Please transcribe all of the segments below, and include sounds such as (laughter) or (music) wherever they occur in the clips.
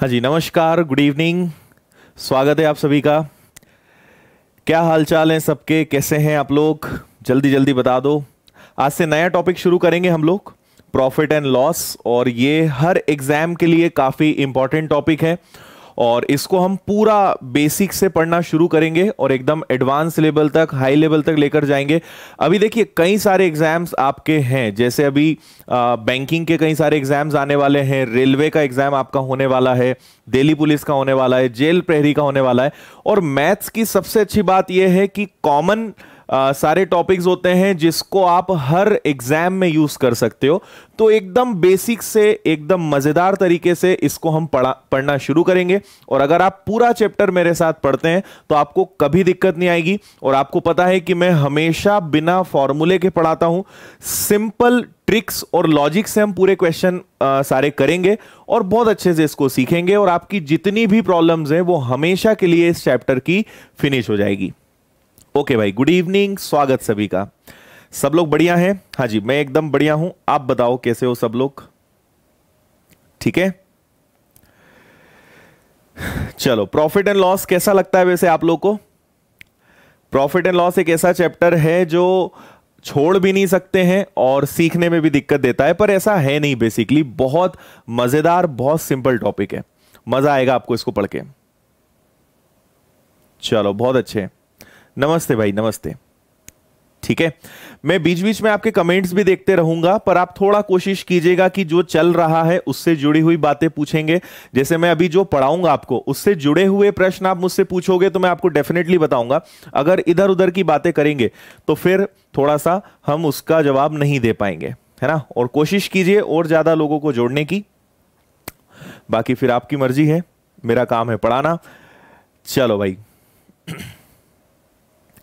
हाँ जी नमस्कार good evening स्वागत है आप सभी का क्या हाल चाल हैं सबके कैसे हैं आप लोग जल्दी जल्दी बता दो आज से नया टॉपिक शुरू करेंगे हम लोग प्रॉफिट एंड लॉस और ये हर एग्ज़ाम के लिए काफ़ी इंपॉर्टेंट टॉपिक है और इसको हम पूरा बेसिक से पढ़ना शुरू करेंगे और एकदम एडवांस लेवल तक हाई लेवल तक लेकर जाएंगे अभी देखिए कई सारे एग्जाम्स आपके हैं जैसे अभी आ, बैंकिंग के कई सारे एग्जाम्स आने वाले हैं रेलवे का एग्जाम आपका होने वाला है दिल्ली पुलिस का होने वाला है जेल प्रहरी का होने वाला है और मैथ्स की सबसे अच्छी बात यह है कि कॉमन common... आ, सारे टॉपिक्स होते हैं जिसको आप हर एग्जाम में यूज कर सकते हो तो एकदम बेसिक से एकदम मजेदार तरीके से इसको हम पढ़ा पढ़ना शुरू करेंगे और अगर आप पूरा चैप्टर मेरे साथ पढ़ते हैं तो आपको कभी दिक्कत नहीं आएगी और आपको पता है कि मैं हमेशा बिना फॉर्मूले के पढ़ाता हूं सिंपल ट्रिक्स और लॉजिक से हम पूरे क्वेश्चन सारे करेंगे और बहुत अच्छे से इसको सीखेंगे और आपकी जितनी भी प्रॉब्लम्स हैं वो हमेशा के लिए इस चैप्टर की फिनिश हो जाएगी ओके भाई गुड इवनिंग स्वागत सभी का सब लोग बढ़िया हैं हाँ जी मैं एकदम बढ़िया हूं आप बताओ कैसे हो सब लोग ठीक है चलो प्रॉफिट एंड लॉस कैसा लगता है वैसे आप लोग को प्रॉफिट एंड लॉस एक ऐसा चैप्टर है जो छोड़ भी नहीं सकते हैं और सीखने में भी दिक्कत देता है पर ऐसा है नहीं बेसिकली बहुत मजेदार बहुत सिंपल टॉपिक है मजा आएगा आपको इसको पढ़ के चलो बहुत अच्छे है नमस्ते भाई नमस्ते ठीक है मैं बीच बीच में आपके कमेंट्स भी देखते रहूंगा पर आप थोड़ा कोशिश कीजिएगा कि जो चल रहा है उससे जुड़ी हुई बातें पूछेंगे जैसे मैं अभी जो पढ़ाऊंगा आपको उससे जुड़े हुए प्रश्न आप मुझसे पूछोगे तो मैं आपको डेफिनेटली बताऊंगा अगर इधर उधर की बातें करेंगे तो फिर थोड़ा सा हम उसका जवाब नहीं दे पाएंगे है ना और कोशिश कीजिए और ज्यादा लोगों को जोड़ने की बाकी फिर आपकी मर्जी है मेरा काम है पढ़ाना चलो भाई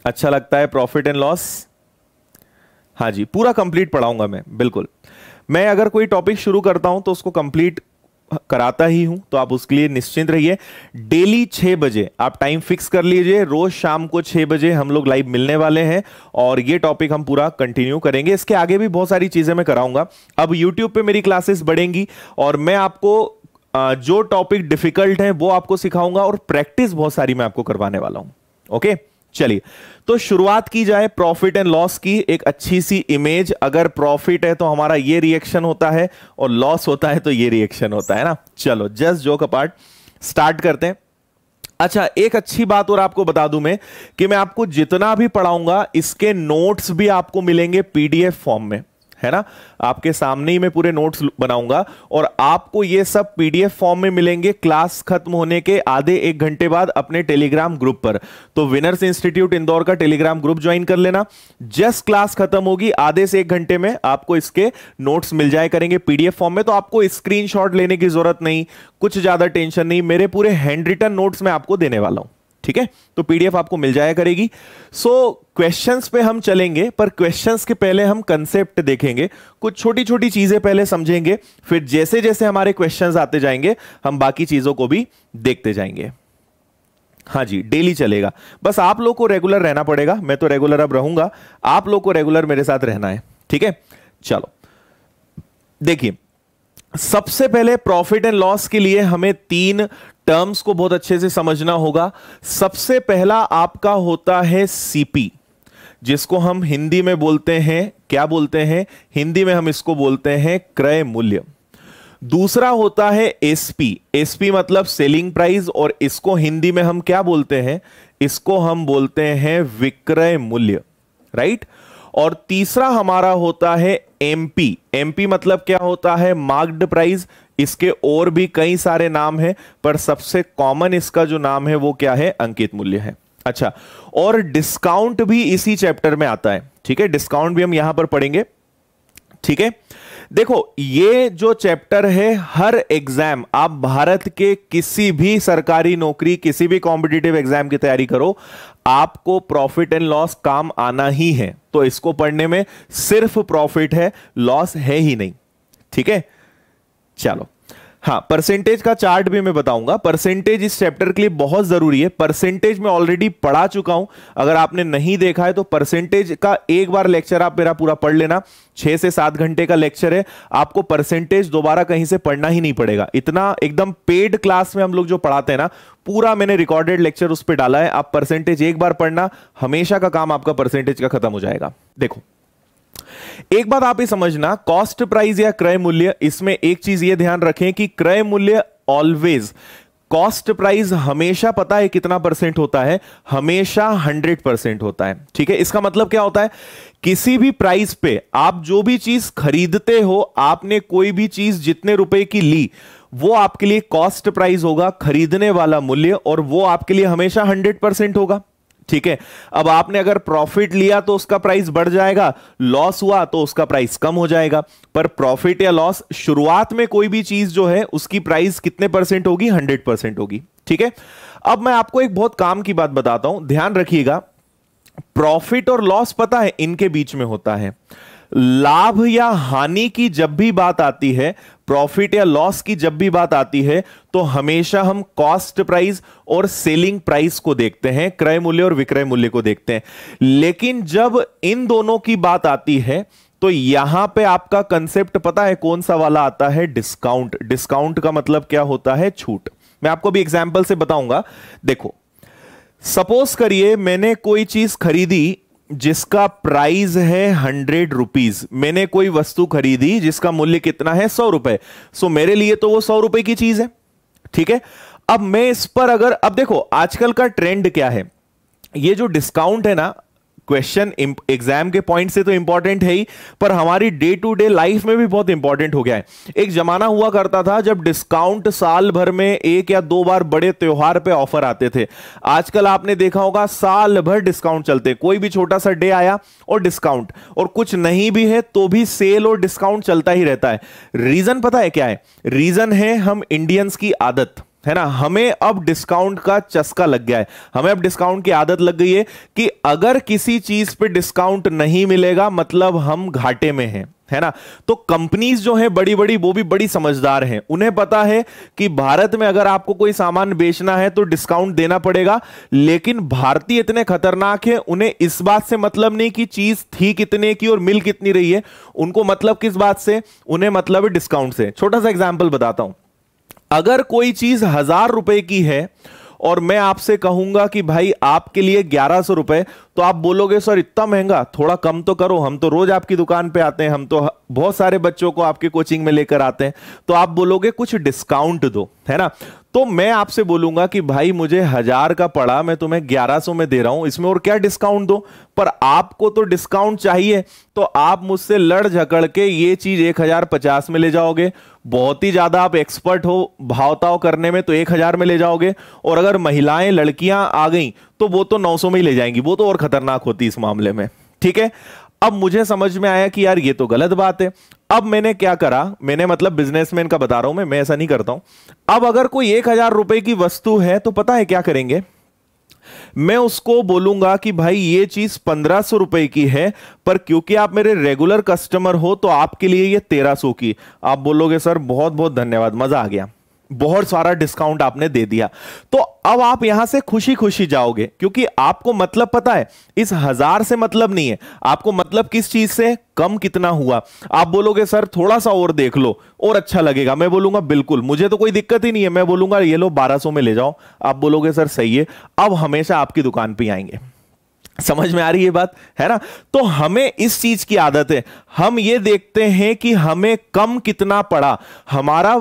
अच्छा लगता है प्रॉफिट एंड लॉस हाँ जी पूरा कंप्लीट पढ़ाऊंगा मैं बिल्कुल मैं अगर कोई टॉपिक शुरू करता हूं तो उसको कंप्लीट कराता ही हूं तो आप उसके लिए निश्चिंत रहिए डेली छह बजे आप टाइम फिक्स कर लीजिए रोज शाम को छह बजे हम लोग लाइव मिलने वाले हैं और ये टॉपिक हम पूरा कंटिन्यू करेंगे इसके आगे भी बहुत सारी चीज़ें मैं कराऊंगा अब यूट्यूब पे मेरी क्लासेस बढ़ेंगी और मैं आपको जो टॉपिक डिफिकल्ट है वो आपको सिखाऊंगा और प्रैक्टिस बहुत सारी मैं आपको करवाने वाला हूं ओके okay? चलिए तो शुरुआत की जाए प्रॉफिट एंड लॉस की एक अच्छी सी इमेज अगर प्रॉफिट है तो हमारा ये रिएक्शन होता है और लॉस होता है तो ये रिएक्शन होता है ना चलो जस्ट जोक अपार्ट स्टार्ट करते हैं अच्छा एक अच्छी बात और आपको बता दूं मैं कि मैं आपको जितना भी पढ़ाऊंगा इसके नोट्स भी आपको मिलेंगे पीडीएफ फॉर्म में है ना आपके सामने ही मैं पूरे नोट्स बनाऊंगा और आपको ये सब पीडीएफ फॉर्म में मिलेंगे क्लास खत्म होने के आधे एक घंटे बाद अपने टेलीग्राम ग्रुप पर तो विनर्स इंस्टीट्यूट इंदौर का टेलीग्राम ग्रुप ज्वाइन कर लेना जस्ट क्लास खत्म होगी आधे से एक घंटे में आपको इसके नोट्स मिल जाए करेंगे पीडीएफ फॉर्म में तो आपको स्क्रीन लेने की जरूरत नहीं कुछ ज्यादा टेंशन नहीं मेरे पूरे हैंड रिटर्न नोट्स में आपको देने वाला हूं ठीक है तो पीडीएफ आपको मिल जाया करेगी सो so, क्वेश्चंस पे हम चलेंगे पर क्वेश्चंस के पहले हम कंसेप्ट देखेंगे कुछ छोटी छोटी चीजें पहले समझेंगे फिर जैसे जैसे हमारे क्वेश्चंस आते जाएंगे हम बाकी चीजों को भी देखते जाएंगे हाँ जी डेली चलेगा बस आप लोग को रेगुलर रहना पड़ेगा मैं तो रेगुलर अब रहूंगा आप लोग को रेगुलर मेरे साथ रहना है ठीक है चलो देखिए सबसे पहले प्रॉफिट एंड लॉस के लिए हमें तीन टर्म्स को बहुत अच्छे से समझना होगा सबसे पहला आपका होता है सीपी जिसको हम हिंदी में बोलते हैं क्या बोलते हैं हिंदी में हम इसको बोलते हैं क्रय मूल्य दूसरा होता है एसपी एसपी मतलब सेलिंग प्राइस और इसको हिंदी में हम क्या बोलते हैं इसको हम बोलते हैं विक्रय मूल्य राइट और तीसरा हमारा होता है एमपी एमपी मतलब क्या होता है मार्क्ड प्राइस इसके और भी कई सारे नाम हैं पर सबसे कॉमन इसका जो नाम है वो क्या है अंकित मूल्य है अच्छा और डिस्काउंट भी इसी चैप्टर में आता है ठीक है डिस्काउंट भी हम यहां पर पढ़ेंगे ठीक है देखो ये जो चैप्टर है हर एग्जाम आप भारत के किसी भी सरकारी नौकरी किसी भी कॉम्पिटिटिव एग्जाम की तैयारी करो आपको प्रॉफिट एंड लॉस काम आना ही है तो इसको पढ़ने में सिर्फ प्रॉफिट है लॉस है ही नहीं ठीक है चलो हाँ परसेंटेज का चार्ट भी मैं बताऊंगा परसेंटेज इस चैप्टर के लिए बहुत जरूरी है परसेंटेज में ऑलरेडी पढ़ा चुका हूं अगर आपने नहीं देखा है तो परसेंटेज का एक बार लेक्चर आप मेरा पूरा पढ़ लेना छह से सात घंटे का लेक्चर है आपको परसेंटेज दोबारा कहीं से पढ़ना ही नहीं पड़ेगा इतना एकदम पेड क्लास में हम लोग जो पढ़ाते हैं ना पूरा मैंने रिकॉर्डेड लेक्चर उस पर डाला है आप परसेंटेज एक बार पढ़ना हमेशा का काम आपका परसेंटेज का खत्म हो जाएगा देखो एक बात आप ही समझना कॉस्ट प्राइस या क्रय मूल्य इसमें एक चीज ये ध्यान रखें कि क्रय मूल्य ऑलवेज कॉस्ट प्राइस हमेशा पता है कितना परसेंट होता है हमेशा 100 परसेंट होता है ठीक है इसका मतलब क्या होता है किसी भी प्राइस पे आप जो भी चीज खरीदते हो आपने कोई भी चीज जितने रुपए की ली वो आपके लिए कॉस्ट प्राइस होगा खरीदने वाला मूल्य और वो आपके लिए हमेशा 100 परसेंट होगा ठीक है अब आपने अगर प्रॉफिट लिया तो उसका प्राइस बढ़ जाएगा लॉस हुआ तो उसका प्राइस कम हो जाएगा पर प्रॉफिट या लॉस शुरुआत में कोई भी चीज जो है उसकी प्राइस कितने परसेंट होगी हंड्रेड परसेंट होगी ठीक है अब मैं आपको एक बहुत काम की बात बताता हूं ध्यान रखिएगा प्रॉफिट और लॉस पता है इनके बीच में होता है लाभ या हानि की जब भी बात आती है प्रॉफिट या लॉस की जब भी बात आती है तो हमेशा हम कॉस्ट प्राइस और सेलिंग प्राइस को देखते हैं क्रय मूल्य और विक्रय मूल्य को देखते हैं लेकिन जब इन दोनों की बात आती है तो यहां पे आपका कंसेप्ट पता है कौन सा वाला आता है डिस्काउंट डिस्काउंट का मतलब क्या होता है छूट मैं आपको भी एग्जाम्पल से बताऊंगा देखो सपोज करिए मैंने कोई चीज खरीदी जिसका प्राइस है हंड्रेड रुपीज मैंने कोई वस्तु खरीदी जिसका मूल्य कितना है सौ रुपए सो मेरे लिए तो वो सौ रुपए की चीज है ठीक है अब मैं इस पर अगर अब देखो आजकल का ट्रेंड क्या है ये जो डिस्काउंट है ना क्वेश्चन एग्जाम के पॉइंट से तो इंपॉर्टेंट है ही पर हमारी डे टू डे लाइफ में भी बहुत इंपॉर्टेंट हो गया है एक जमाना हुआ करता था जब डिस्काउंट साल भर में एक या दो बार बड़े त्यौहार पे ऑफर आते थे आजकल आपने देखा होगा साल भर डिस्काउंट चलते कोई भी छोटा सा डे आया और डिस्काउंट और कुछ नहीं भी है तो भी सेल और डिस्काउंट चलता ही रहता है रीजन पता है क्या है रीजन है हम इंडियंस की आदत है ना हमें अब डिस्काउंट का चस्का लग गया है हमें अब डिस्काउंट की आदत लग गई है कि अगर किसी चीज पे डिस्काउंट नहीं मिलेगा मतलब हम घाटे में हैं है ना तो कंपनीज जो है बड़ी बड़ी वो भी बड़ी समझदार हैं उन्हें पता है कि भारत में अगर आपको कोई सामान बेचना है तो डिस्काउंट देना पड़ेगा लेकिन भारतीय इतने खतरनाक हैं उन्हें इस बात से मतलब नहीं कि चीज थी कितने की और मिल कितनी रही है उनको मतलब किस बात से उन्हें मतलब डिस्काउंट से छोटा सा एग्जाम्पल बताता हूं अगर कोई चीज हजार रुपए की है और मैं आपसे कहूंगा कि भाई आपके लिए ग्यारह सौ रुपए तो आप बोलोगे सर इतना महंगा थोड़ा कम तो करो हम तो रोज आपकी दुकान पे आते हैं हम तो बहुत सारे बच्चों को आपके कोचिंग में लेकर आते हैं तो आप बोलोगे कुछ डिस्काउंट दो है ना तो मैं आपसे बोलूंगा कि भाई मुझे हजार का पड़ा मैं तुम्हें ग्यारह सौ में दे रहा हूं इसमें और क्या डिस्काउंट दो पर आपको तो डिस्काउंट चाहिए तो आप मुझसे लड़ झकड़ के ये चीज एक हजार पचास में ले जाओगे बहुत ही ज्यादा आप एक्सपर्ट हो भावताव करने में तो एक हजार में ले जाओगे और अगर महिलाएं लड़कियां आ गई तो वो तो नौ सौ में ही ले जाएंगी वो तो और खतरनाक होती इस मामले में ठीक है अब मुझे समझ में आया कि यार ये तो गलत बात है अब मैंने क्या करा मैंने मतलब बिजनेसमैन का बता रहा हूं मैं मैं ऐसा नहीं करता हूं अब अगर कोई एक हजार रुपए की वस्तु है तो पता है क्या करेंगे मैं उसको बोलूंगा कि भाई ये चीज पंद्रह सौ रुपए की है पर क्योंकि आप मेरे रेगुलर कस्टमर हो तो आपके लिए ये तेरह सौ की आप बोलोगे सर बहुत बहुत धन्यवाद मजा आ गया बहुत सारा डिस्काउंट आपने दे दिया तो अब आप यहां से खुशी खुशी जाओगे क्योंकि आपको मतलब पता है इस हजार से मतलब नहीं है आपको मतलब किस चीज से कम कितना हुआ आप बोलोगे सर थोड़ा सा और देख लो और अच्छा लगेगा मैं बोलूंगा बिल्कुल मुझे तो कोई दिक्कत ही नहीं है मैं बोलूंगा ये लो 1200 में ले जाओ आप बोलोगे सर सही है अब हमेशा आपकी दुकान पर आएंगे समझ में आ रही है बात है ना तो हमें इस चीज की आदत है हम ये देखते हैं कि हमें कम कितना पड़ा हमारा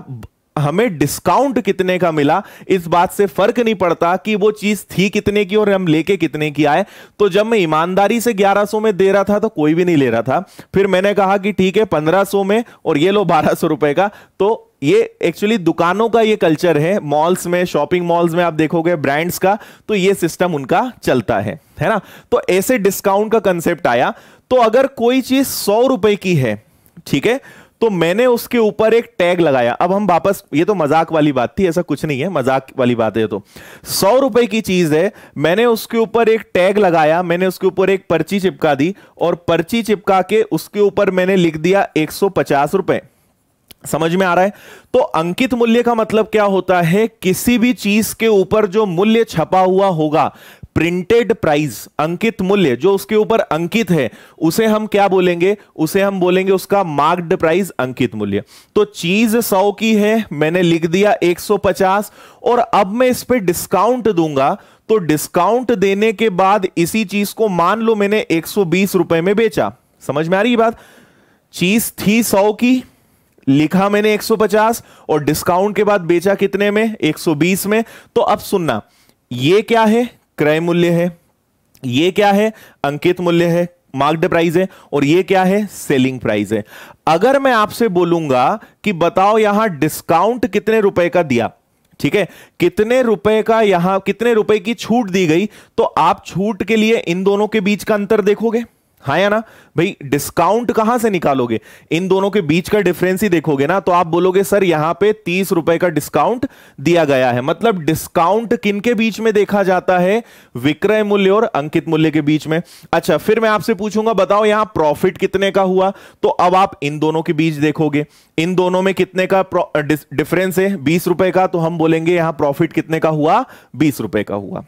हमें डिस्काउंट कितने का मिला इस बात से फर्क नहीं पड़ता कि वो चीज थी कितने की और हम लेके कितने की आए तो जब मैं ईमानदारी से 1100 में दे रहा था तो कोई भी नहीं ले रहा था फिर मैंने कहा कि ठीक है 1500 में और ये लो बारह रुपए का तो ये एक्चुअली दुकानों का ये कल्चर है मॉल्स में शॉपिंग मॉल्स में आप देखोगे ब्रांड्स का तो ये सिस्टम उनका चलता है है ना तो ऐसे डिस्काउंट का कंसेप्ट आया तो अगर कोई चीज सौ रुपए की है ठीक है तो मैंने उसके ऊपर एक टैग लगाया अब हम वापस ये तो मजाक वाली बात थी ऐसा कुछ नहीं है मजाक वाली बात है तो सौ रुपए की चीज है मैंने उसके ऊपर एक टैग लगाया मैंने उसके ऊपर एक पर्ची चिपका दी और पर्ची चिपका के उसके ऊपर मैंने लिख दिया एक रुपए समझ में आ रहा है तो अंकित मूल्य का मतलब क्या होता है किसी भी चीज के ऊपर जो मूल्य छपा हुआ होगा प्रिंटेड प्राइस अंकित मूल्य जो उसके ऊपर अंकित है उसे हम क्या बोलेंगे उसे हम बोलेंगे उसका मार्क्ड प्राइस अंकित मूल्य तो चीज 100 की है मैंने लिख दिया 150 और अब मैं इस पर डिस्काउंट दूंगा तो डिस्काउंट देने के बाद इसी चीज को मान लो मैंने बीस रुपए में बेचा समझ में आ रही बात चीज थी सौ की लिखा मैंने 150 और डिस्काउंट के बाद बेचा कितने में 120 में तो अब सुनना ये क्या है क्रय मूल्य है ये क्या है अंकित मूल्य है मार्क्ड प्राइस है और ये क्या है सेलिंग प्राइस है अगर मैं आपसे बोलूंगा कि बताओ यहां डिस्काउंट कितने रुपए का दिया ठीक है कितने रुपए का यहां कितने रुपए की छूट दी गई तो आप छूट के लिए इन दोनों के बीच का अंतर देखोगे हाँ या ना भाई डिस्काउंट कहां से निकालोगे इन दोनों के बीच का डिफरेंस ही देखोगे ना तो आप बोलोगे सर यहां पे तीस रुपए का डिस्काउंट दिया गया है मतलब डिस्काउंट किन के बीच में देखा जाता है विक्रय मूल्य और अंकित मूल्य के बीच में अच्छा फिर मैं आपसे पूछूंगा बताओ यहां प्रॉफिट कितने का हुआ तो अब आप इन दोनों के बीच देखोगे इन दोनों में कितने का डिफरेंस है बीस रुपए का तो हम बोलेंगे यहां प्रॉफिट कितने का हुआ बीस रुपए का हुआ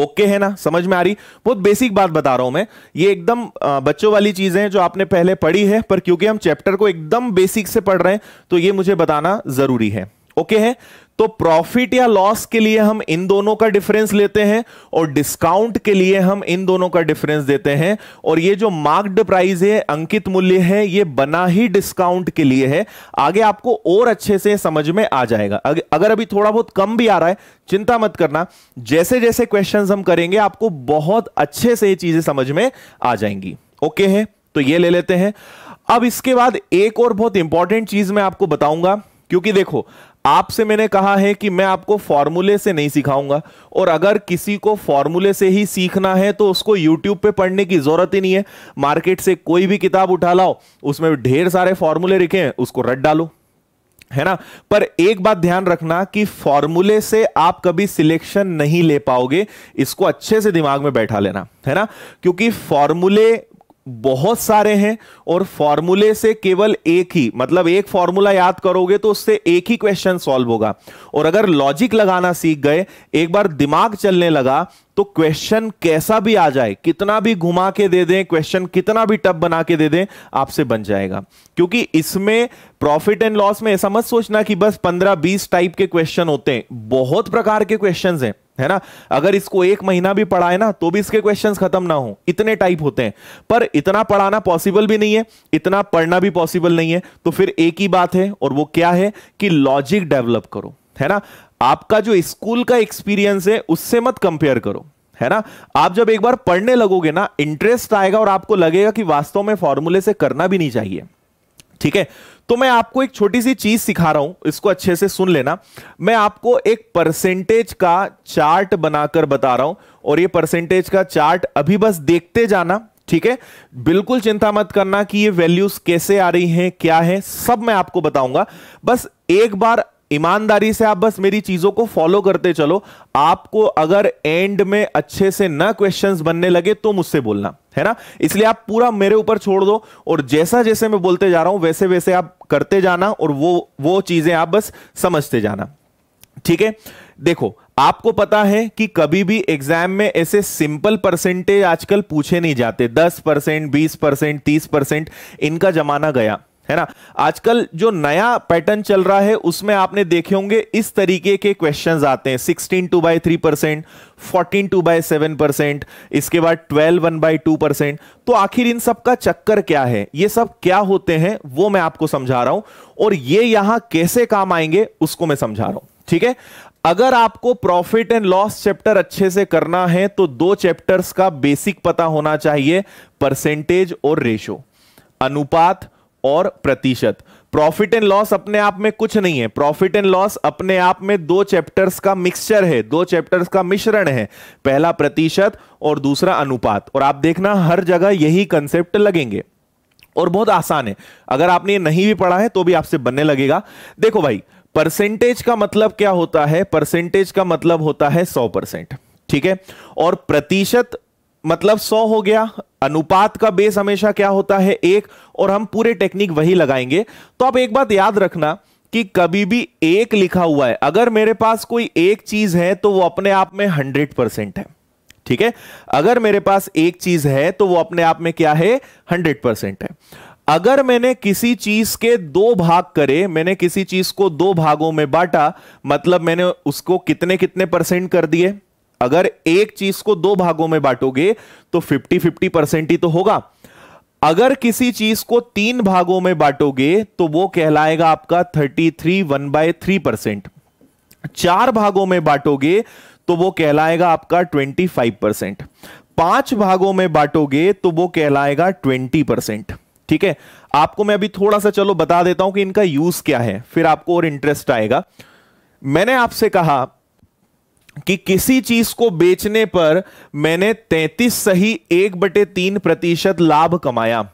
ओके okay है ना समझ में आ रही बहुत बेसिक बात बता रहा हूं मैं ये एकदम बच्चों वाली चीजें हैं जो आपने पहले पढ़ी है पर क्योंकि हम चैप्टर को एकदम बेसिक से पढ़ रहे हैं तो ये मुझे बताना जरूरी है ओके okay है तो प्रॉफिट या लॉस के लिए हम इन दोनों का डिफरेंस लेते हैं और डिस्काउंट के लिए हम इन दोनों का डिफरेंस देते हैं और ये जो मार्क्ड प्राइस है अंकित मूल्य है ये बना ही डिस्काउंट के लिए है आगे आपको और अच्छे से समझ में आ जाएगा अगर अभी थोड़ा बहुत कम भी आ रहा है चिंता मत करना जैसे जैसे क्वेश्चन हम करेंगे आपको बहुत अच्छे से ये चीजें समझ में आ जाएंगी ओके है तो ये ले लेते हैं अब इसके बाद एक और बहुत इंपॉर्टेंट चीज मैं आपको बताऊंगा क्योंकि देखो आपसे मैंने कहा है कि मैं आपको फॉर्मूले से नहीं सिखाऊंगा और अगर किसी को फॉर्मूले से ही सीखना है तो उसको यूट्यूब पे पढ़ने की ज़रूरत ही नहीं है मार्केट से कोई भी किताब उठा लाओ उसमें ढेर सारे फॉर्मूले लिखे हैं उसको रट डालो है ना पर एक बात ध्यान रखना कि फॉर्मूले से आप कभी सिलेक्शन नहीं ले पाओगे इसको अच्छे से दिमाग में बैठा लेना है ना क्योंकि फॉर्मूले बहुत सारे हैं और फॉर्मूले से केवल एक ही मतलब एक फॉर्मूला याद करोगे तो उससे एक ही क्वेश्चन सॉल्व होगा और अगर लॉजिक लगाना सीख गए एक बार दिमाग चलने लगा तो क्वेश्चन कैसा भी आ जाए कितना भी घुमा के दे दें क्वेश्चन कितना भी टप बना के दे दें आपसे बन जाएगा क्योंकि इसमें प्रॉफिट एंड लॉस में ऐसा मत सोचना कि बस 15-20 टाइप के क्वेश्चन होते हैं बहुत प्रकार के क्वेश्चंस हैं है ना अगर इसको एक महीना भी पढ़ाए ना तो भी इसके क्वेश्चन खत्म ना हो इतने टाइप होते हैं पर इतना पढ़ाना पॉसिबल भी नहीं है इतना पढ़ना भी पॉसिबल नहीं है तो फिर एक ही बात है और वो क्या है कि लॉजिक डेवलप करो है ना आपका जो स्कूल का एक्सपीरियंस है उससे मत कंपेयर करो है ना आप जब एक बार पढ़ने लगोगे ना इंटरेस्ट आएगा और आपको लगेगा कि वास्तव में फॉर्मूले से करना भी नहीं चाहिए ठीक है तो मैं आपको एक छोटी सी चीज सिखा रहा हूं इसको अच्छे से सुन लेना मैं आपको एक परसेंटेज का चार्ट बनाकर बता रहा हूं और ये परसेंटेज का चार्ट अभी बस देखते जाना ठीक है बिल्कुल चिंता मत करना कि ये वैल्यूज कैसे आ रही हैं क्या है सब मैं आपको बताऊंगा बस एक बार ईमानदारी से आप बस मेरी चीजों को फॉलो करते चलो आपको अगर एंड में अच्छे से ना क्वेश्चंस बनने लगे तो मुझसे बोलना है ना इसलिए आप पूरा मेरे ऊपर छोड़ दो और जैसा जैसे मैं बोलते जा रहा हूं वैसे वैसे आप करते जाना और वो वो चीजें आप बस समझते जाना ठीक है देखो आपको पता है कि कभी भी एग्जाम में ऐसे सिंपल परसेंटेज आजकल पूछे नहीं जाते दस परसेंट बीस परसेंट तीस परसेंट इनका जमाना गया है ना आजकल जो नया पैटर्न चल रहा है उसमें आपने देखे होंगे इस तरीके के क्वेश्चंस आते हैं 16 two by three percent fourteen two by seven percent इसके बाद 12 वन बाई टू परसेंट तो आखिर इन सब का चक्कर क्या है ये सब क्या होते हैं वो मैं आपको समझा रहा हूं और ये यहां कैसे काम आएंगे उसको मैं समझा रहा हूं ठीक है अगर आपको प्रॉफिट एंड लॉस चैप्टर अच्छे से करना है तो दो चैप्टर्स का बेसिक पता होना चाहिए परसेंटेज और रेशो अनुपात और प्रतिशत प्रॉफिट एंड लॉस अपने आप में कुछ नहीं है प्रॉफिट एंड लॉस अपने आप में दो चैप्टर्स का मिक्सचर है दो चैप्टर्स का मिश्रण है पहला प्रतिशत और दूसरा अनुपात और आप देखना हर जगह यही कंसेप्ट लगेंगे और बहुत आसान है अगर आपने ये नहीं भी पढ़ा है तो भी आपसे बनने लगेगा देखो भाई परसेंटेज का मतलब क्या होता है परसेंटेज का मतलब होता है सौ परसेंट ठीक है और प्रतिशत मतलब सौ हो गया अनुपात का बेस हमेशा क्या होता है एक और हम पूरे टेक्निक वही लगाएंगे तो आप एक बात याद रखना कि कभी भी एक लिखा हुआ है अगर मेरे पास कोई एक चीज है तो वो अपने आप में हंड्रेड परसेंट है ठीक है अगर मेरे पास एक चीज है तो वो अपने आप में क्या है हंड्रेड परसेंट है अगर मैंने किसी चीज के दो भाग करे मैंने किसी चीज को दो भागों में बांटा मतलब मैंने उसको कितने कितने परसेंट कर दिए अगर एक चीज को दो भागों में बांटोगे तो 50 50 परसेंट ही तो होगा अगर किसी चीज को तीन भागों में बांटोगे तो वो कहलाएगा आपका 33 three one by three percent चार भागों में बांटोगे तो वो कहलाएगा आपका 25 परसेंट पांच भागों में बांटोगे तो वो कहलाएगा 20 परसेंट ठीक है आपको मैं अभी थोड़ा सा चलो बता देता हूं कि इनका यूज क्या है फिर आपको और इंटरेस्ट आएगा मैंने आपसे कहा कि किसी चीज को बेचने पर मैंने 33 सही एक बटे तीन प्रतिशत लाभ कमाया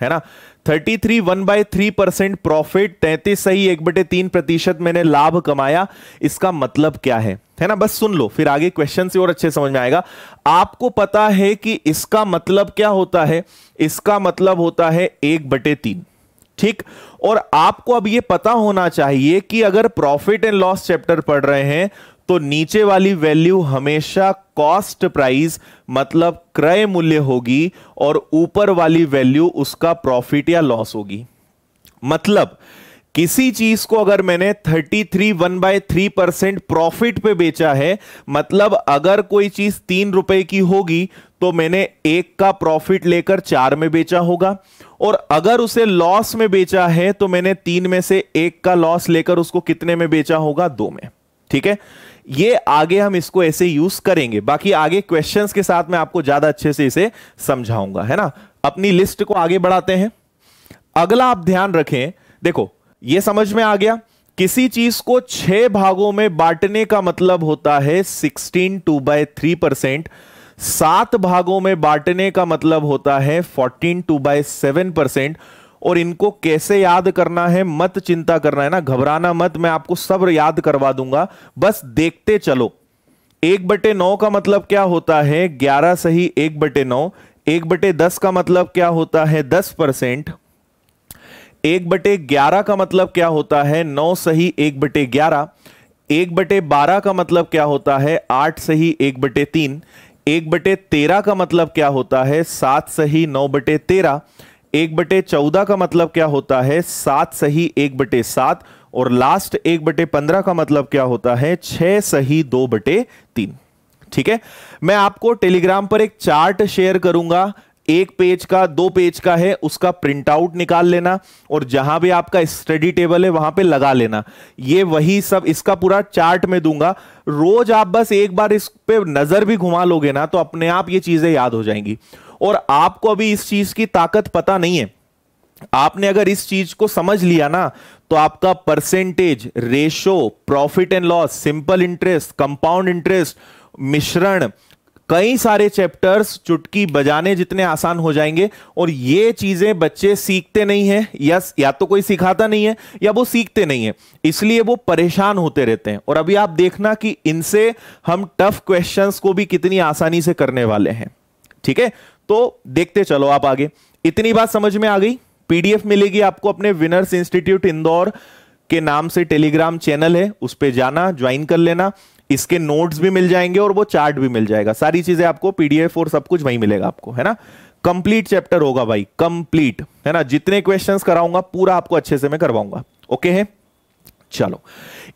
है ना 33 three one by three percent profit तैतीस सही एक बटे तीन प्रतिशत मैंने लाभ कमाया इसका मतलब क्या है है ना बस सुन लो फिर आगे क्वेश्चन से और अच्छे समझ में आएगा आपको पता है कि इसका मतलब क्या होता है इसका मतलब होता है एक बटे तीन ठीक और आपको अब यह पता होना चाहिए कि अगर प्रॉफिट एंड लॉस चैप्टर पढ़ रहे हैं तो नीचे वाली वैल्यू हमेशा कॉस्ट प्राइस मतलब क्रय मूल्य होगी और ऊपर वाली वैल्यू उसका प्रॉफिट या लॉस होगी मतलब किसी चीज को अगर मैंने 33 one by three percent profit पे बेचा है मतलब अगर कोई चीज तीन रुपए की होगी तो मैंने एक का प्रॉफिट लेकर चार में बेचा होगा और अगर उसे लॉस में बेचा है तो मैंने तीन में से एक का लॉस लेकर उसको कितने में बेचा होगा दो में ठीक है ये आगे हम इसको ऐसे यूज करेंगे बाकी आगे क्वेश्चंस के साथ मैं आपको ज्यादा अच्छे से इसे समझाऊंगा है ना अपनी लिस्ट को आगे बढ़ाते हैं अगला आप ध्यान रखें देखो ये समझ में आ गया किसी चीज को छह भागों में बांटने का मतलब होता है sixteen two by three percent सात भागों में बांटने का मतलब होता है fourteen two by seven percent और इनको कैसे याद करना है मत चिंता करना है ना घबराना मत मैं आपको सब याद करवा दूंगा बस देखते चलो एक बटे नौ का मतलब क्या होता है ग्यारह सही एक बटे नौ एक बटे दस का मतलब क्या होता है दस परसेंट एक बटे ग्यारह का मतलब क्या होता है नौ सही एक बटे ग्यारह एक बटे बारह का मतलब क्या होता है आठ सही एक बटे तीन एक बटे तेरह का मतलब क्या होता है सात सही नौ बटे तेरह एक बटे चौदह का मतलब क्या होता है सात सही एक बटे सात और लास्ट एक बटे पंद्रह का मतलब क्या होता है छह सही दो बटे तीन ठीक है मैं आपको टेलीग्राम पर एक चार्ट शेयर करूंगा एक पेज का दो पेज का है उसका प्रिंट आउट निकाल लेना और जहां भी आपका स्टडी टेबल है वहां पे लगा लेना ये वही सब इसका पूरा चार्ट में दूंगा रोज आप बस एक बार इस पे नजर भी घुमा लोगे ना तो अपने आप ये चीजें याद हो जाएंगी और आपको अभी इस चीज की ताकत पता नहीं है आपने अगर इस चीज को समझ लिया ना तो आपका percentage ratio profit and loss simple interest compound interest मिश्रण कई सारे चैप्टर्स चुटकी बजाने जितने आसान हो जाएंगे और ये चीजें बच्चे सीखते नहीं हैं या या तो कोई सिखाता नहीं है या वो सीखते नहीं है इसलिए वो परेशान होते रहते हैं और अभी आप देखना कि इनसे हम टफ क्वेश्चंस को भी कितनी आसानी से करने वाले हैं ठीक है तो देखते चलो आप आगे इतनी बात समझ में आ गई पीडीएफ मिलेगी आपको अपने विनर्स इंस्टीट्यूट इंदौर के नाम से टेलीग्राम चैनल है उस पर जाना ज्वाइन कर लेना इसके नोट्स भी मिल जाएंगे और वो चार्ट भी मिल जाएगा सारी चीजें आपको पीडीएफ और सब कुछ वही मिलेगा आपको है ना कंप्लीट चैप्टर होगा भाई कंप्लीट है ना जितने क्वेश्चंस कराऊंगा पूरा आपको अच्छे से मैं करवाऊंगा ओके है चलो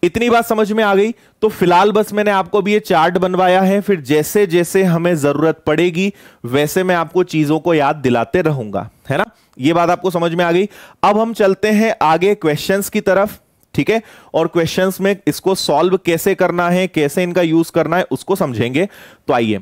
इतनी बात समझ में आ गई तो फिलहाल बस मैंने आपको भी ये चार्ट बनवाया है फिर जैसे जैसे हमें जरूरत पड़ेगी वैसे मैं आपको चीजों को याद दिलाते रहूंगा है ना ये बात आपको समझ में आ गई अब हम चलते हैं आगे क्वेश्चंस की तरफ ठीक है और क्वेश्चंस में इसको सॉल्व कैसे करना है कैसे इनका यूज करना है उसको समझेंगे तो आइए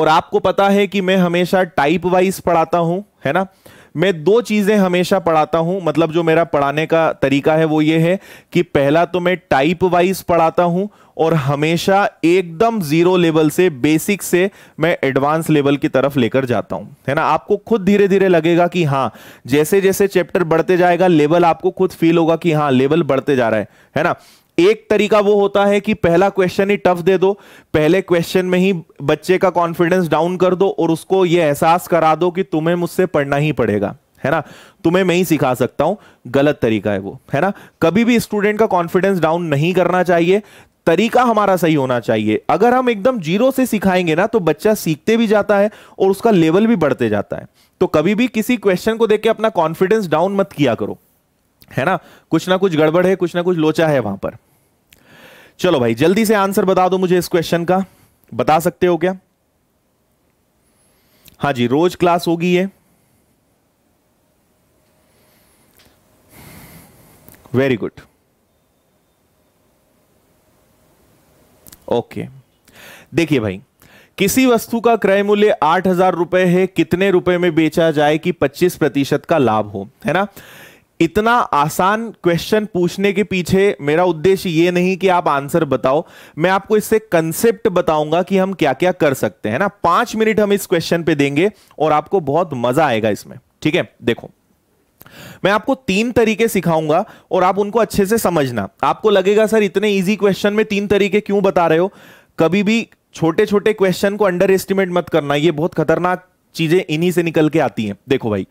और आपको पता है कि मैं हमेशा टाइप वाइज पढ़ाता हूं है ना मैं दो चीज़ें हमेशा पढ़ाता हूं मतलब जो मेरा पढ़ाने का तरीका है वो ये है कि पहला तो मैं टाइप वाइज पढ़ाता हूं और हमेशा एकदम जीरो लेवल से बेसिक से मैं एडवांस लेवल की तरफ लेकर जाता हूं है ना आपको खुद धीरे धीरे लगेगा कि हाँ जैसे जैसे चैप्टर बढ़ते जाएगा लेवल आपको खुद फील होगा कि हाँ लेवल बढ़ते जा रहा है है ना एक तरीका वो होता है कि पहला क्वेश्चन ही टफ दे दो पहले क्वेश्चन में ही बच्चे का कॉन्फिडेंस डाउन कर दो और उसको ये एहसास करा दो कि तुम्हें मुझसे पढ़ना ही पड़ेगा है ना तुम्हें मैं ही सिखा सकता हूं गलत तरीका है वो है ना कभी भी स्टूडेंट का कॉन्फिडेंस डाउन नहीं करना चाहिए तरीका हमारा सही होना चाहिए अगर हम एकदम जीरो से सिखाएंगे ना तो बच्चा सीखते भी जाता है और उसका लेवल भी बढ़ते जाता है तो कभी भी किसी क्वेश्चन को देख के अपना कॉन्फिडेंस डाउन मत किया करो है ना कुछ ना कुछ गड़बड़ है कुछ ना कुछ लोचा है वहां पर चलो भाई जल्दी से आंसर बता दो मुझे इस क्वेश्चन का बता सकते हो क्या हाँ जी रोज क्लास होगी ये वेरी गुड ओके देखिए भाई किसी वस्तु का क्रय मूल्य आठ हजार रुपए है कितने रुपए में बेचा जाए कि पच्चीस प्रतिशत का लाभ हो है ना इतना आसान क्वेश्चन पूछने के पीछे मेरा उद्देश्य ये नहीं कि आप आंसर बताओ मैं आपको इससे कंसेप्ट बताऊंगा कि हम क्या क्या कर सकते हैं ना पांच मिनट हम इस क्वेश्चन पे देंगे और आपको बहुत मजा आएगा इसमें ठीक है देखो मैं आपको तीन तरीके सिखाऊंगा और आप उनको अच्छे से समझना आपको लगेगा सर इतने ईजी क्वेश्चन में तीन तरीके क्यों बता रहे हो कभी भी छोटे छोटे क्वेश्चन को अंडर एस्टिमेट मत करना यह बहुत खतरनाक चीजें इन्हीं से निकल के आती हैं देखो भाई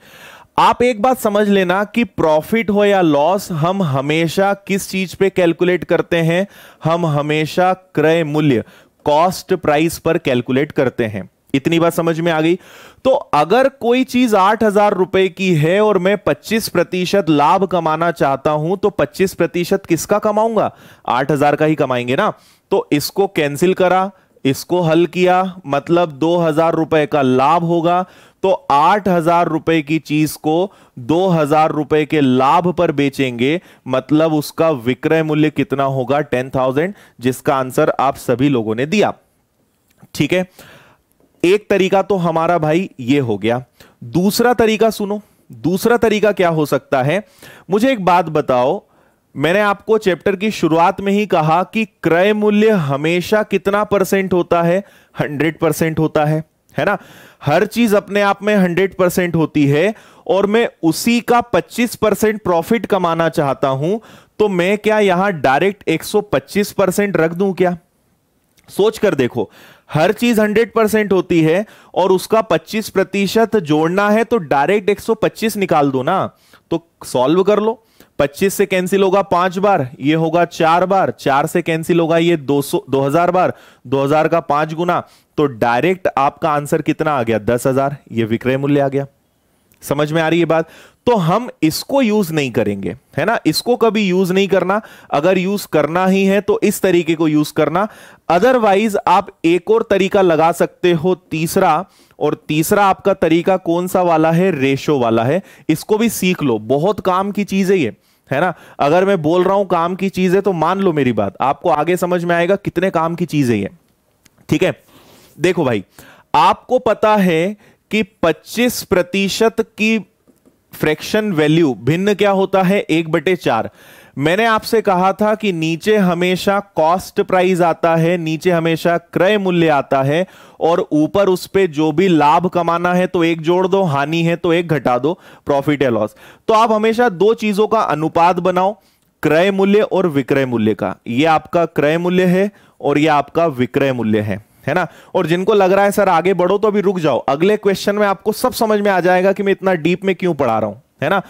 आप एक बात समझ लेना कि प्रॉफिट हो या लॉस हम हमेशा किस चीज पे कैलकुलेट करते हैं हम हमेशा क्रय मूल्य कॉस्ट प्राइस पर कैलकुलेट करते हैं इतनी बात समझ में आ गई तो अगर कोई चीज आठ हजार रुपए की है और मैं पच्चीस प्रतिशत लाभ कमाना चाहता हूं तो पच्चीस प्रतिशत किसका कमाऊंगा आठ हजार का ही कमाएंगे ना तो इसको कैंसिल करा इसको हल किया मतलब दो हजार रुपए का लाभ होगा तो आठ हजार रुपए की चीज को दो हजार रुपए के लाभ पर बेचेंगे मतलब उसका विक्रय मूल्य कितना होगा टेन थाउजेंड जिसका आंसर आप सभी लोगों ने दिया ठीक है एक तरीका तो हमारा भाई ये हो गया दूसरा तरीका सुनो दूसरा तरीका क्या हो सकता है मुझे एक बात बताओ मैंने आपको चैप्टर की शुरुआत में ही कहा कि क्रय मूल्य हमेशा कितना परसेंट होता है हंड्रेड परसेंट होता है है ना हर चीज अपने आप में हंड्रेड परसेंट होती है और मैं उसी का पच्चीस परसेंट प्रॉफिट कमाना चाहता हूं तो मैं क्या यहां डायरेक्ट एक सौ पच्चीस परसेंट रख दू क्या सोच कर देखो हर चीज हंड्रेड परसेंट होती है और उसका पच्चीस प्रतिशत जोड़ना है तो डायरेक्ट एक सौ पच्चीस निकाल दो ना तो सॉल्व कर लो 25 से कैंसिल होगा पांच बार ये होगा चार बार चार से कैंसिल होगा ये 200 2000 बार 2000 का पांच गुना तो डायरेक्ट आपका आंसर कितना आ गया दस हजार ये विक्रय मूल्य आ गया समझ में आ रही है बात तो हम इसको यूज नहीं करेंगे है ना इसको कभी यूज नहीं करना अगर यूज करना ही है तो इस तरीके को यूज करना अदरवाइज आप एक और तरीका लगा सकते हो तीसरा और तीसरा आपका तरीका कौन सा वाला है रेशो वाला है इसको भी सीख लो बहुत काम की चीज है ये है ना अगर मैं बोल रहा हूं काम की चीज है तो मान लो मेरी बात आपको आगे समझ में आएगा कितने काम की चीज है ये ठीक है देखो भाई आपको पता है कि 25 प्रतिशत की फ्रैक्शन वैल्यू भिन्न क्या होता है एक बटे चार मैंने आपसे कहा था कि नीचे हमेशा कॉस्ट प्राइस आता है नीचे हमेशा क्रय मूल्य आता है और ऊपर उस पर जो भी लाभ कमाना है तो एक जोड़ दो हानि है तो एक घटा दो प्रॉफिट या लॉस तो आप हमेशा दो चीजों का अनुपात बनाओ क्रय मूल्य और विक्रय मूल्य का ये आपका क्रय मूल्य है और ये आपका विक्रय मूल्य है है ना और जिनको लग रहा है सर आगे बढ़ो तो अभी रुक जाओ अगले क्वेश्चन में आपको सब समझ में आ जाएगा कि मैं इतना डीप में क्यों पढ़ा रहा हूं है ना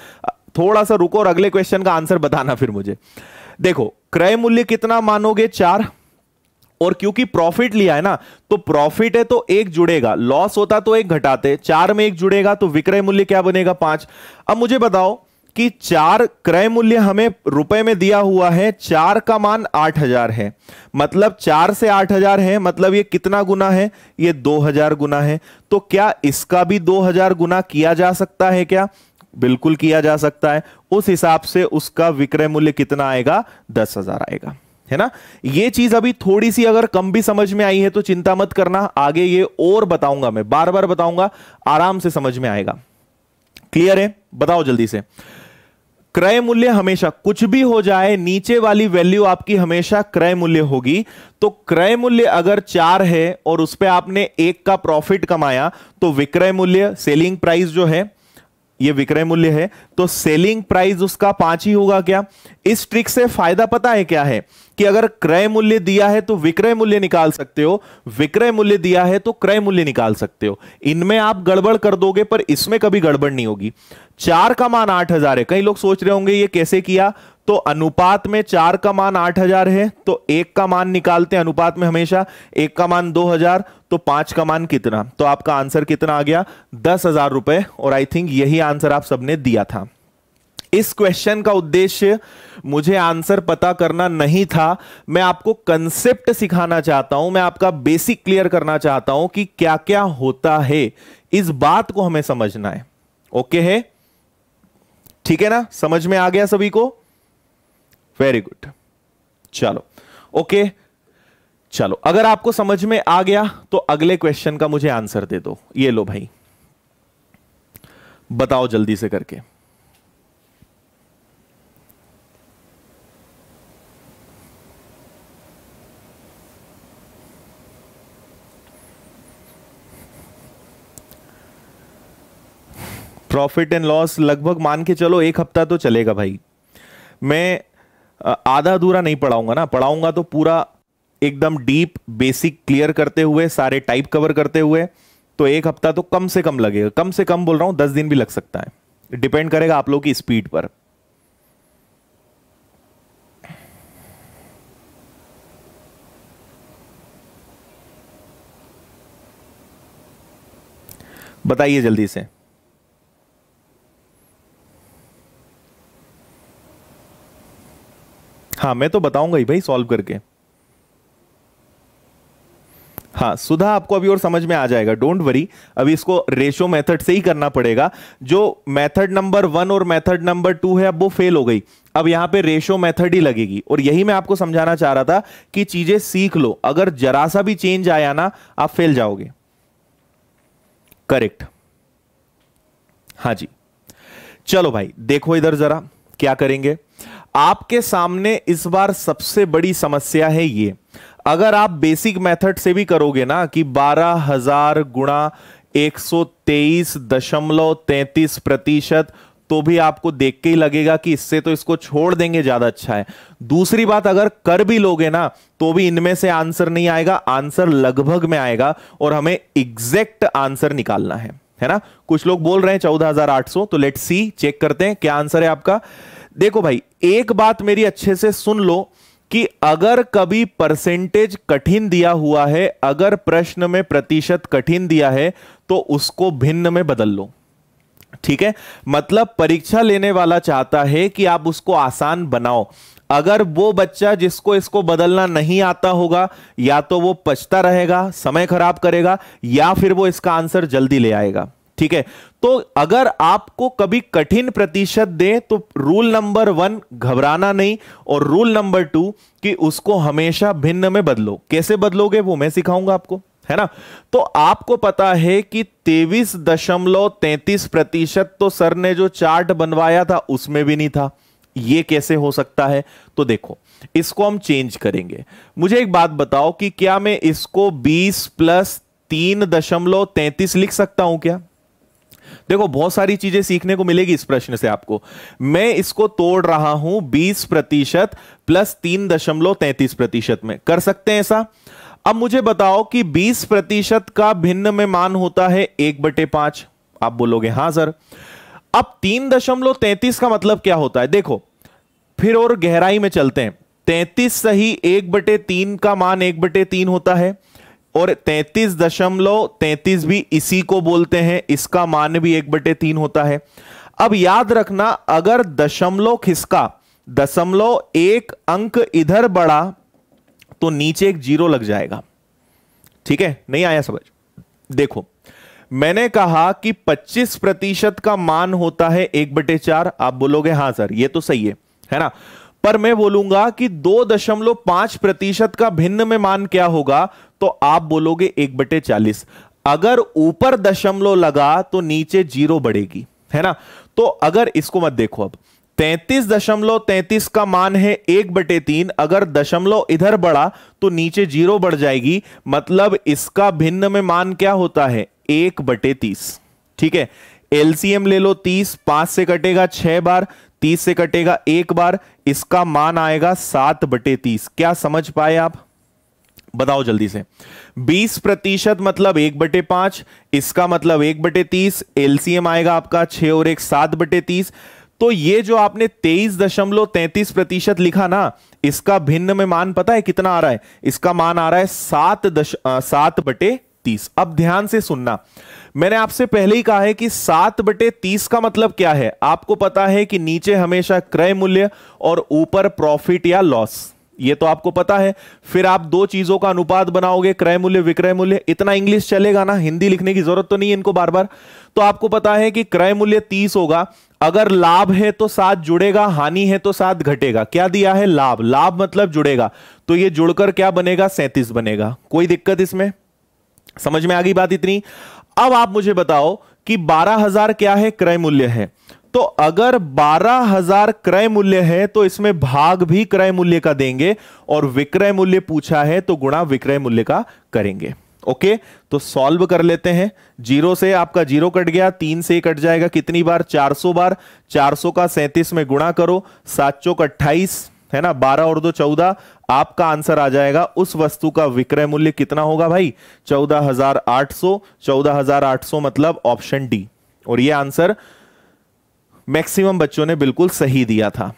थोड़ा सा रुको और अगले क्वेश्चन का आंसर बताना फिर मुझे देखो क्रय मूल्य कितना मानोगे चार और क्योंकि प्रॉफिट लिया है ना तो प्रॉफिट है तो एक जुड़ेगा लॉस होता तो एक घटाते चार में एक जुड़ेगा तो विक्रय मूल्य क्या बनेगा पांच अब मुझे बताओ कि चार क्रय मूल्य हमें रुपए में दिया हुआ है चार का मान आठ हजार है मतलब चार से आठ हजार है मतलब ये कितना गुना है ये दो हजार गुना है तो क्या इसका भी दो हजार गुना किया जा सकता है क्या बिल्कुल किया जा सकता है उस हिसाब से उसका विक्रय मूल्य कितना आएगा दस हजार आएगा है ना ये चीज अभी थोड़ी सी अगर कम भी समझ में आई है तो चिंता मत करना आगे ये और बताऊंगा मैं बार बार बताऊंगा आराम से समझ में आएगा क्लियर है बताओ जल्दी से क्रय मूल्य हमेशा कुछ भी हो जाए नीचे वाली वैल्यू आपकी हमेशा क्रय मूल्य होगी तो क्रय मूल्य अगर चार है और उस पर आपने एक का प्रॉफिट कमाया तो विक्रय मूल्य सेलिंग प्राइस जो है ये विक्रय मूल्य है तो सेलिंग प्राइस उसका पांच ही होगा क्या इस ट्रिक से फायदा पता है क्या है कि अगर क्रय मूल्य दिया है तो विक्रय मूल्य निकाल सकते हो विक्रय मूल्य दिया है तो क्रय मूल्य निकाल सकते हो इनमें आप गड़बड़ कर दोगे पर इसमें कभी गड़बड़ नहीं होगी चार का मान आठ हजार है कई लोग सोच रहे होंगे ये कैसे किया तो अनुपात में चार का मान आठ हजार है तो एक का मान निकालते हैं अनुपात में हमेशा एक का मान दो हजार तो पांच का मान कितना तो आपका आंसर कितना आ गया दस हजार रुपए और आई थिंक यही आंसर आप सबने दिया था इस क्वेश्चन का उद्देश्य मुझे आंसर पता करना नहीं था मैं आपको कंसेप्ट सिखाना चाहता हूं मैं आपका बेसिक क्लियर करना चाहता हूं कि क्या क्या होता है इस बात को हमें समझना है ओके है ठीक है ना समझ में आ गया सभी को वेरी गुड चलो ओके चलो अगर आपको समझ में आ गया तो अगले क्वेश्चन का मुझे आंसर दे दो ये लो भाई बताओ जल्दी से करके प्रॉफिट एंड लॉस लगभग मान के चलो एक हफ्ता तो चलेगा भाई मैं आधा अधूरा नहीं पढ़ाऊंगा ना पढ़ाऊंगा तो पूरा एकदम डीप बेसिक क्लियर करते हुए सारे टाइप कवर करते हुए तो एक हफ्ता तो कम से कम लगेगा कम से कम बोल रहा हूं दस दिन भी लग सकता है डिपेंड करेगा आप लोग की स्पीड पर बताइए जल्दी से हाँ मैं तो बताऊंगा ही भाई सॉल्व करके हाँ सुधा आपको अभी और समझ में आ जाएगा डोंट वरी अभी इसको रेशो मेथड से ही करना पड़ेगा जो मेथड नंबर वन और मेथड नंबर टू है अब वो फेल हो गई अब यहां पे रेशो मेथड ही लगेगी और यही मैं आपको समझाना चाह रहा था कि चीजें सीख लो अगर जरा सा भी चेंज आया ना आप फेल जाओगे करेक्ट हाँ जी चलो भाई देखो इधर जरा क्या करेंगे आपके सामने इस बार सबसे बड़ी समस्या है ये अगर आप बेसिक मेथड से भी करोगे ना कि बारह हजार गुणा एक प्रतिशत तो भी आपको देख के ही लगेगा कि इससे तो इसको छोड़ देंगे ज्यादा अच्छा है दूसरी बात अगर कर भी लोगे ना तो भी इनमें से आंसर नहीं आएगा आंसर लगभग में आएगा और हमें एग्जैक्ट आंसर निकालना है है ना कुछ लोग बोल रहे हैं चौदह हजार आठ सौ तो लेट सी चेक करते हैं क्या आंसर है आपका देखो भाई एक बात मेरी अच्छे से सुन लो कि अगर कभी परसेंटेज कठिन दिया हुआ है अगर प्रश्न में प्रतिशत कठिन दिया है तो उसको भिन्न में बदल लो ठीक है मतलब परीक्षा लेने वाला चाहता है कि आप उसको आसान बनाओ अगर वो बच्चा जिसको इसको बदलना नहीं आता होगा या तो वो पछता रहेगा समय खराब करेगा या फिर वो इसका आंसर जल्दी ले आएगा ठीक है तो अगर आपको कभी कठिन प्रतिशत दे तो रूल नंबर वन घबराना नहीं और रूल नंबर टू कि उसको हमेशा भिन्न में बदलो कैसे बदलोगे वो मैं सिखाऊंगा आपको है ना तो आपको पता है कि तेवीस दशमलव तैतीस प्रतिशत तो सर ने जो चार्ट बनवाया था उसमें भी नहीं था ये कैसे हो सकता है तो देखो इसको हम चेंज करेंगे मुझे एक बात बताओ कि क्या मैं इसको 20 प्लस तीन दशमलव तैतीस लिख सकता हूं क्या देखो बहुत सारी चीजें सीखने को मिलेगी इस प्रश्न से आपको मैं इसको तोड़ रहा हूं बीस प्रतिशत प्लस तीन दशमलव तैतीस प्रतिशत में कर सकते हैं ऐसा अब मुझे बताओ कि बीस प्रतिशत का भिन्न में मान होता है एक बटे पांच आप बोलोगे हां सर अब तीन दशमलव तैतीस का मतलब क्या होता है देखो फिर और गहराई में चलते हैं तैतीस सही एक बटे तीन का मान एक बटे तीन होता है और तैतीस दशमलव तैतीस भी इसी को बोलते हैं इसका मान भी एक बटे तीन होता है अब याद रखना अगर दशमलव खिसका दशमलव एक अंक इधर बढ़ा तो नीचे एक जीरो लग जाएगा ठीक है नहीं आया समझ देखो मैंने कहा कि 25 प्रतिशत का मान होता है एक बटे चार आप बोलोगे हाँ सर ये तो सही है है ना पर मैं बोलूंगा कि दो दशमलव पांच प्रतिशत का भिन्न में मान क्या होगा तो आप बोलोगे एक बटे चालीस अगर ऊपर दशमलव लगा तो नीचे जीरो बढ़ेगी है ना तो अगर इसको मत देखो अब तैतीस दशमलव तैतीस का मान है एक बटे तीन अगर दशमलव इधर बढ़ा तो नीचे जीरो बढ़ जाएगी मतलब इसका भिन्न में मान क्या होता है एक बटे तीस ठीक है एलसीएम ले लो तीस पांच से कटेगा छह बार तीस से कटेगा एक बार इसका मान आएगा सात बटे तीस क्या समझ पाए आप बताओ जल्दी से 20 प्रतिशत मतलब एक बटे पांच इसका मतलब एक बटे तीस एलसीएम आएगा आपका छह और एक सात बटे तीस तो ये जो आपने तेईस दशमलव तैतीस प्रतिशत लिखा ना इसका भिन्न में मान पता है कितना आ रहा है इसका मान आ रहा है सात दश सात बटे तीस अब ध्यान से सुनना मैंने आपसे पहले ही कहा है कि सात बटे तीस का मतलब क्या है आपको पता है कि नीचे हमेशा क्रय मूल्य और ऊपर प्रॉफिट या लॉस ये तो आपको पता है फिर आप दो चीजों का अनुपात बनाओगे क्रय मूल्य विक्रय मूल्य इतना इंग्लिश चलेगा ना हिंदी लिखने की जरूरत तो नहीं इनको बार बार तो आपको पता है कि क्रय मूल्य तीस होगा अगर लाभ है तो साथ जुड़ेगा हानि है तो साथ घटेगा क्या दिया है लाभ लाभ मतलब जुड़ेगा तो ये जुड़कर क्या बनेगा सैंतीस बनेगा कोई दिक्कत इसमें समझ में आ गई बात इतनी अब आप मुझे बताओ कि बारह हजार क्या है क्रय मूल्य है तो अगर बारह हजार क्रय मूल्य है तो इसमें भाग भी क्रय मूल्य का देंगे और विक्रय मूल्य पूछा है तो गुणा विक्रय मूल्य का करेंगे ओके तो सॉल्व कर लेते हैं जीरो से आपका जीरो कट गया तीन से कट जाएगा कितनी बार 400 बार 400 का सैंतीस में गुणा करो सात चौक अट्ठाईस है ना बारह और दो चौदह आपका आंसर आ जाएगा उस वस्तु का विक्रय मूल्य कितना होगा भाई चौदह हजार आठ सौ चौदह हजार आठ सौ मतलब ऑप्शन डी और ये आंसर मैक्सिमम बच्चों ने बिल्कुल सही दिया था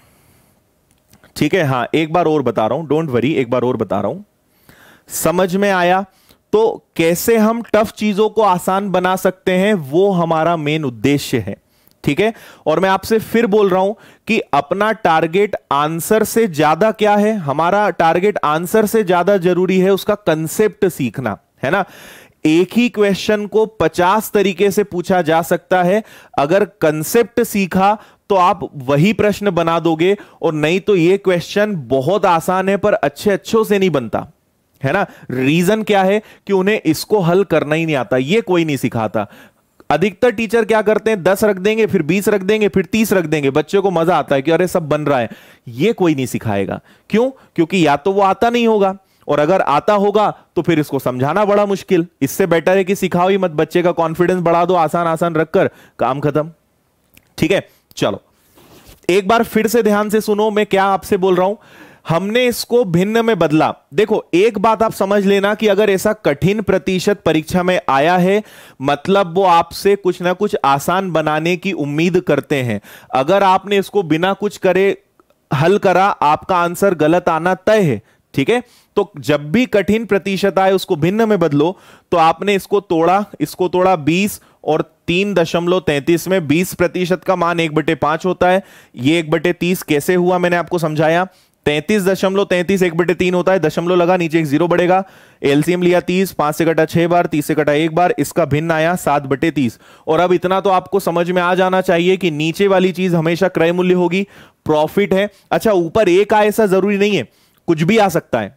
ठीक है हाँ एक बार और बता रहा हूं डोंट वरी एक बार और बता रहा हूं समझ में आया तो कैसे हम टफ चीजों को आसान बना सकते हैं वो हमारा मेन उद्देश्य है ठीक है और मैं आपसे फिर बोल रहा हूं कि अपना टारगेट आंसर से ज्यादा क्या है हमारा टारगेट आंसर से ज्यादा जरूरी है उसका कंसेप्ट सीखना है ना एक ही क्वेश्चन को 50 तरीके से पूछा जा सकता है अगर कंसेप्ट सीखा तो आप वही प्रश्न बना दोगे और नहीं तो यह क्वेश्चन बहुत आसान है पर अच्छे अच्छों से नहीं बनता है ना रीजन क्या है कि उन्हें इसको हल करना ही नहीं आता यह कोई नहीं सिखाता अधिकतर टीचर क्या करते हैं दस रख देंगे फिर बीस रख देंगे फिर तीस रख देंगे बच्चे को मजा आता है कि अरे सब बन रहा है यह कोई नहीं सिखाएगा क्यों क्योंकि या तो वो आता नहीं होगा और अगर आता होगा तो फिर इसको समझाना बड़ा मुश्किल इससे बेटर है कि सिखाओ ही मत बच्चे का कॉन्फिडेंस बढ़ा दो आसान आसान रखकर काम खत्म ठीक है चलो एक बार फिर से ध्यान से सुनो मैं क्या आपसे बोल रहा हूं हमने इसको भिन्न में बदला देखो एक बात आप समझ लेना कि अगर ऐसा कठिन प्रतिशत परीक्षा में आया है मतलब वो आपसे कुछ ना कुछ आसान बनाने की उम्मीद करते हैं अगर आपने इसको बिना कुछ करे हल करा आपका आंसर गलत आना तय है ठीक है तो जब भी कठिन प्रतिशत आए उसको भिन्न में बदलो तो आपने इसको तोड़ा इसको तोड़ा बीस और तीन दशमलव तैंतीस में बीस प्रतिशत का मान एक बटे पांच होता है ये एक बटे तीस कैसे हुआ मैंने आपको समझाया तैतीस दशमलव तैंतीस एक बटे तीन होता है दशमलव लगा नीचे एक जीरो बढ़ेगा एलसीएम लिया तीस पांच से कटा छह बार तीस से कटा एक बार इसका भिन्न आया सात बटे तीस और अब इतना तो आपको समझ में आ जाना चाहिए कि नीचे वाली चीज हमेशा क्रय मूल्य होगी प्रॉफिट है अच्छा ऊपर एक आ ऐसा जरूरी नहीं है कुछ भी आ सकता है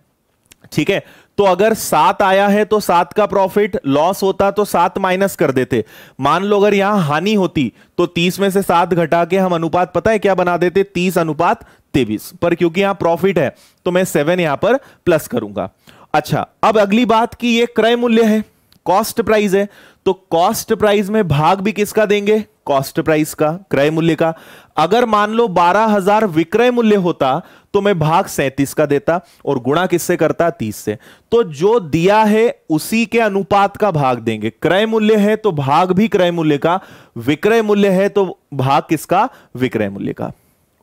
ठीक है तो अगर सात आया है तो सात का प्रॉफिट लॉस होता तो सात माइनस कर देते मान लो अगर यहां हानि होती तो तीस में से सात घटा के हम अनुपात पता है क्या बना देते तीस अनुपात तेवीस पर क्योंकि यहां प्रॉफिट है तो मैं सेवन यहां पर प्लस करूंगा अच्छा अब अगली बात की ये क्रय मूल्य है कॉस्ट प्राइस है तो कॉस्ट प्राइस में भाग भी किसका देंगे कॉस्ट प्राइस का क्रय मूल्य का अगर मान लो बारह हजार विक्रय मूल्य होता तो मैं भाग सैंतीस का देता और गुणा किससे करता तीस से तो जो दिया है उसी के अनुपात का भाग देंगे क्रय मूल्य है तो भाग भी क्रय मूल्य का विक्रय मूल्य है तो भाग किसका विक्रय मूल्य का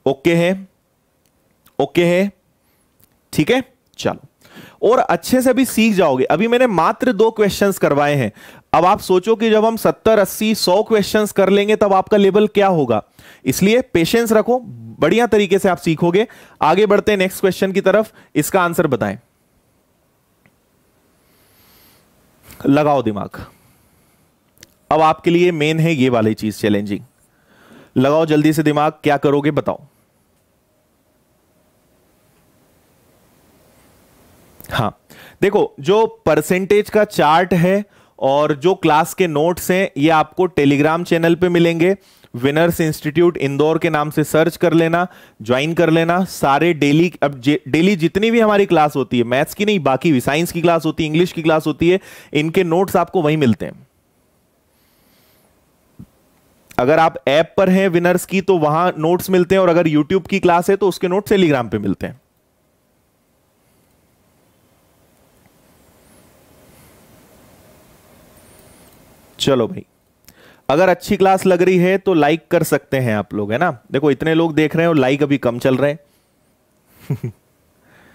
ओके है ओके है ठीक है चलो और अच्छे से अभी सीख जाओगे अभी मैंने मात्र दो क्वेश्चंस करवाए हैं अब आप सोचो कि जब हम 70, 80, 100 क्वेश्चंस कर लेंगे तब आपका लेवल क्या होगा इसलिए पेशेंस रखो बढ़िया तरीके से आप सीखोगे आगे बढ़ते हैं नेक्स्ट क्वेश्चन की तरफ इसका आंसर बताएं लगाओ दिमाग अब आपके लिए मेन है ये वाली चीज चैलेंजिंग लगाओ जल्दी से दिमाग क्या करोगे बताओ हाँ देखो जो परसेंटेज का चार्ट है और जो क्लास के नोट्स हैं ये आपको टेलीग्राम चैनल पे मिलेंगे विनर्स इंस्टीट्यूट इंदौर के नाम से सर्च कर लेना ज्वाइन कर लेना सारे डेली अब डेली जितनी भी हमारी क्लास होती है मैथ्स की नहीं बाकी भी साइंस की क्लास होती है इंग्लिश की क्लास होती है इनके नोट्स आपको वहीं मिलते हैं अगर आप ऐप पर हैं विनर्स की तो वहां नोट्स मिलते हैं और अगर यूट्यूब की क्लास है तो उसके नोट्स टेलीग्राम पे मिलते हैं चलो भाई अगर अच्छी क्लास लग रही है तो लाइक कर सकते हैं आप लोग है ना देखो इतने लोग देख रहे हैं और लाइक अभी कम चल रहे हैं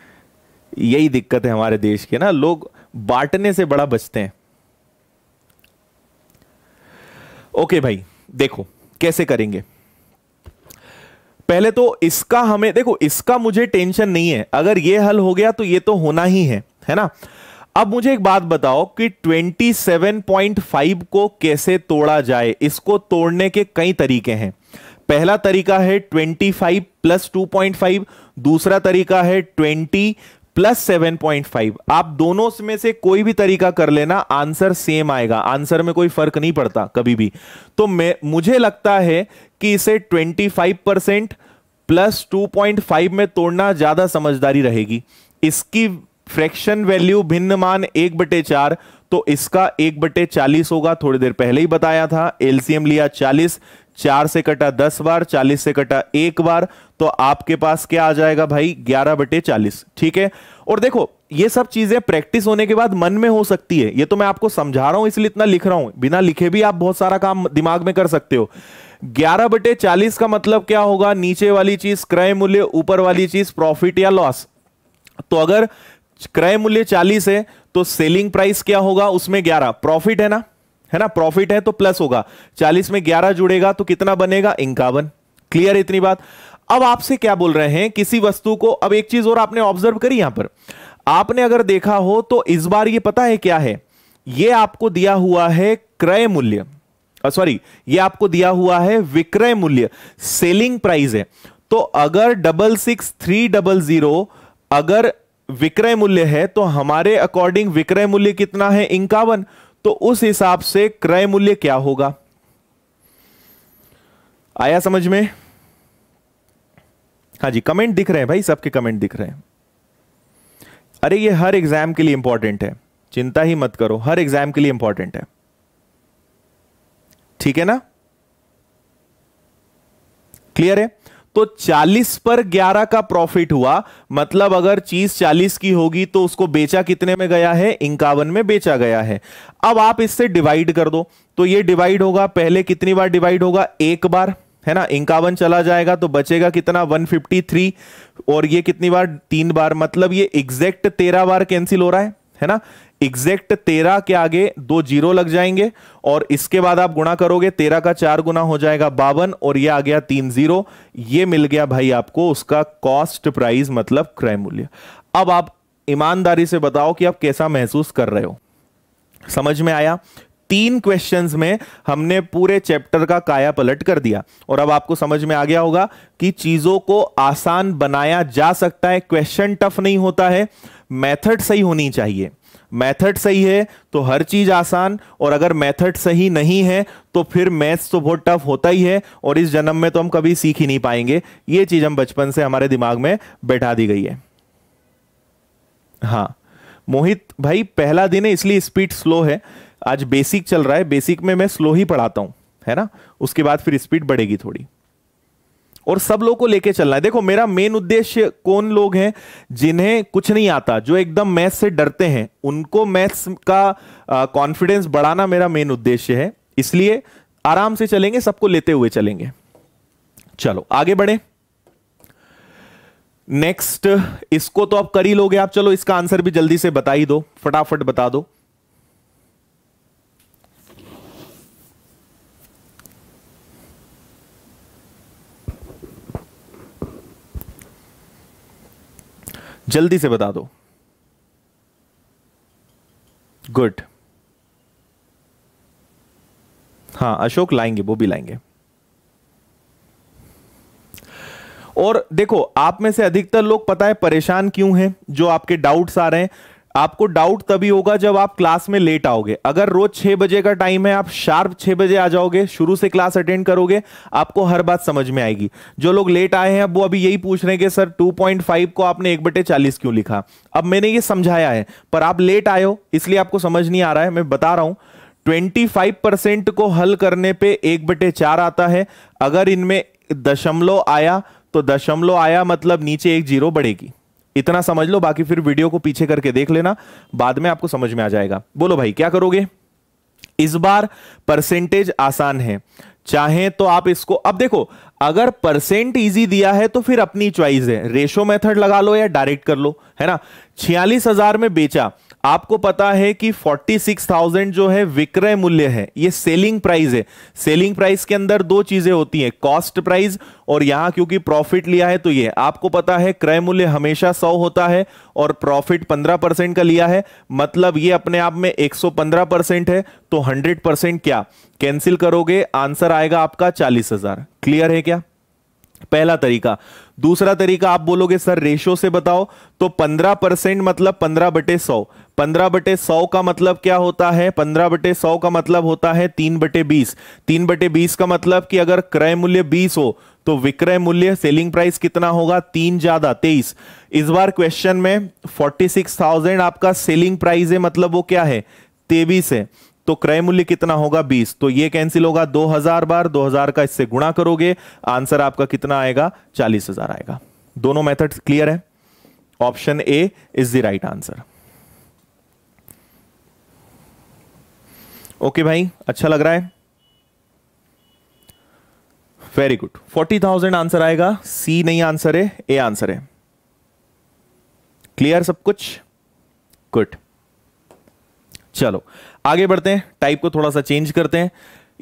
(laughs) यही दिक्कत है हमारे देश के ना लोग बांटने से बड़ा बचते हैं ओके भाई देखो कैसे करेंगे पहले तो इसका हमें देखो इसका मुझे टेंशन नहीं है अगर ये हल हो गया तो ये तो होना ही है है ना अब मुझे एक बात बताओ कि 27.5 को कैसे तोड़ा जाए इसको तोड़ने के कई तरीके हैं पहला तरीका है 25 प्लस 2.5 दूसरा तरीका है 20 प्लस 7.5 आप दोनों में से कोई भी तरीका कर लेना आंसर सेम आएगा आंसर में कोई फर्क नहीं पड़ता कभी भी तो मैं मुझे लगता है कि इसे 25 परसेंट प्लस टू में तोड़ना ज्यादा समझदारी रहेगी इसकी फ्रैक्शन वैल्यू भिन्न मान एक बटे चार तो इसका एक बटे चालीस होगा थोड़ी देर पहले ही बताया था एलसीएम लिया चालीस चार से कटा दस बार चालीस से कटा एक बार तो आपके पास क्या आ जाएगा भाई ग्यारह बटे चालीस ठीक है और देखो ये सब चीजें प्रैक्टिस होने के बाद मन में हो सकती है ये तो मैं आपको समझा रहा हूं इसलिए इतना लिख रहा हूं बिना लिखे भी आप बहुत सारा काम दिमाग में कर सकते हो ग्यारह बटे चालीस का मतलब क्या होगा नीचे वाली चीज क्रय मूल्य ऊपर वाली चीज प्रॉफिट या लॉस तो अगर क्रय मूल्य चालीस है तो सेलिंग प्राइस क्या होगा उसमें ग्यारह प्रॉफिट है ना है ना प्रॉफिट है तो प्लस होगा चालीस में ग्यारह जुड़ेगा तो कितना बनेगा इंकावन क्लियर इतनी बात अब आपसे क्या बोल रहे हैं किसी वस्तु को अब एक चीज और आपने ऑब्जर्व करी यहां पर आपने अगर देखा हो तो इस बार ये पता है क्या है ये आपको दिया हुआ है क्रय मूल्य सॉरी ये आपको दिया हुआ है विक्रय मूल्य सेलिंग प्राइस है तो अगर double six three double zero अगर विक्रय मूल्य है तो हमारे अकॉर्डिंग विक्रय मूल्य कितना है इंकावन तो उस हिसाब से क्रय मूल्य क्या होगा आया समझ में हाँ जी कमेंट दिख रहे हैं भाई सबके कमेंट दिख रहे हैं अरे ये हर एग्जाम के लिए इंपॉर्टेंट है चिंता ही मत करो हर एग्जाम के लिए इंपॉर्टेंट है ठीक है ना क्लियर है तो 40 पर 11 का प्रॉफिट हुआ मतलब अगर चीज 40 की होगी तो उसको बेचा कितने में गया है इंकावन में बेचा गया है अब आप इससे डिवाइड कर दो तो ये डिवाइड होगा पहले कितनी बार डिवाइड होगा एक बार है ना इंकावन चला जाएगा तो बचेगा कितना 153 और ये कितनी बार तीन बार मतलब ये एग्जैक्ट तेरह बार कैंसिल हो रहा है है ना एग्जैक्ट तेरह के आगे दो जीरो लग जाएंगे और इसके बाद आप गुणा करोगे तेरह का चार गुना हो जाएगा बावन और ये आ गया तीन जीरो ये मिल गया भाई आपको उसका कॉस्ट प्राइस मतलब क्रय मूल्य अब आप ईमानदारी से बताओ कि आप कैसा महसूस कर रहे हो समझ में आया तीन क्वेश्चंस में हमने पूरे चैप्टर का काया पलट कर दिया और अब आपको समझ में आ गया होगा कि चीजों को आसान बनाया जा सकता है क्वेश्चन टफ नहीं होता है मेथड सही होनी चाहिए मेथड सही है तो हर चीज़ आसान और अगर मेथड सही नहीं है तो फिर मैथ्स तो बहुत टफ होता ही है और इस जन्म में तो हम कभी सीख ही नहीं पाएंगे ये चीज़ हम बचपन से हमारे दिमाग में बैठा दी गई है हाँ मोहित भाई पहला दिन है इसलिए स्पीड स्लो है आज बेसिक चल रहा है बेसिक में मैं स्लो ही पढ़ाता हूं है ना उसके बाद फिर स्पीड बढ़ेगी थोड़ी और सब लोग को लेके चलना है देखो मेरा मेन उद्देश्य कौन लोग हैं जिन्हें कुछ नहीं आता जो एकदम मैथ से डरते हैं उनको मैथ्स का कॉन्फिडेंस बढ़ाना मेरा मेन उद्देश्य है इसलिए आराम से चलेंगे सबको लेते हुए चलेंगे चलो आगे बढ़े नेक्स्ट इसको तो आप कर ही लोगे आप चलो इसका आंसर भी जल्दी से बता ही दो फटाफट बता दो जल्दी से बता दो गुड हाँ अशोक लाएंगे वो भी लाएंगे और देखो आप में से अधिकतर लोग पता है परेशान क्यों हैं जो आपके डाउट्स आ रहे हैं आपको डाउट तभी होगा जब आप क्लास में लेट आओगे अगर रोज छह बजे का टाइम है आप शार्प छह बजे आ जाओगे शुरू से क्लास अटेंड करोगे आपको हर बात समझ में आएगी जो लोग लेट आए हैं अब वो अभी यही पूछ रहे हैं कि सर 2.5 को आपने एक बटे चालीस क्यों लिखा अब मैंने ये समझाया है पर आप लेट आए हो इसलिए आपको समझ नहीं आ रहा है मैं बता रहा हूं 25 परसेंट को हल करने पे एक बटे चार आता है अगर इनमें दशमलव आया तो दशमलव आया मतलब नीचे एक जीरो बढ़ेगी इतना समझ लो बाकी फिर वीडियो को पीछे करके देख लेना बाद में आपको समझ में आ जाएगा बोलो भाई क्या करोगे इस बार परसेंटेज आसान है चाहे तो आप इसको अब देखो अगर परसेंट इजी दिया है तो फिर अपनी चॉइस है रेशो मेथड लगा लो या डायरेक्ट कर लो है ना छियालीस हजार में बेचा आपको पता है कि 46,000 जो है विक्रय मूल्य है ये सेलिंग प्राइस है सेलिंग प्राइस के अंदर दो चीजें होती हैं कॉस्ट प्राइस और यहां क्योंकि प्रॉफिट लिया है तो ये आपको पता है क्रय मूल्य हमेशा 100 होता है और प्रॉफिट 15 परसेंट का लिया है मतलब ये अपने आप में 115 परसेंट है तो 100 परसेंट क्या कैंसिल करोगे आंसर आएगा आपका चालीस हजार क्लियर है क्या पहला तरीका दूसरा तरीका आप बोलोगे सर रेशो से बताओ तो 15 परसेंट मतलब 15 बटे सौ पंद्रह बटे सौ का मतलब क्या होता है पंद्रह बटे सौ का मतलब होता है तीन बटे बीस तीन बटे बीस का मतलब कि अगर क्रय मूल्य बीस हो तो विक्रय मूल्य सेलिंग प्राइस कितना होगा तीन ज्यादा तेईस इस बार क्वेश्चन में फोर्टी सिक्स थाउजेंड आपका सेलिंग प्राइस है मतलब वो क्या है तेईस है तो क्रय मूल्य कितना होगा 20 तो ये कैंसिल होगा 2000 बार 2000 का इससे गुणा करोगे आंसर आपका कितना आएगा 40000 आएगा दोनों मेथड्स क्लियर है option A is the right answer okay भाई अच्छा लग रहा है very good forty thousand answer आएगा सी नहीं आंसर है ए आंसर है क्लियर सब कुछ गुड चलो आगे बढ़ते हैं टाइप को थोड़ा सा चेंज करते हैं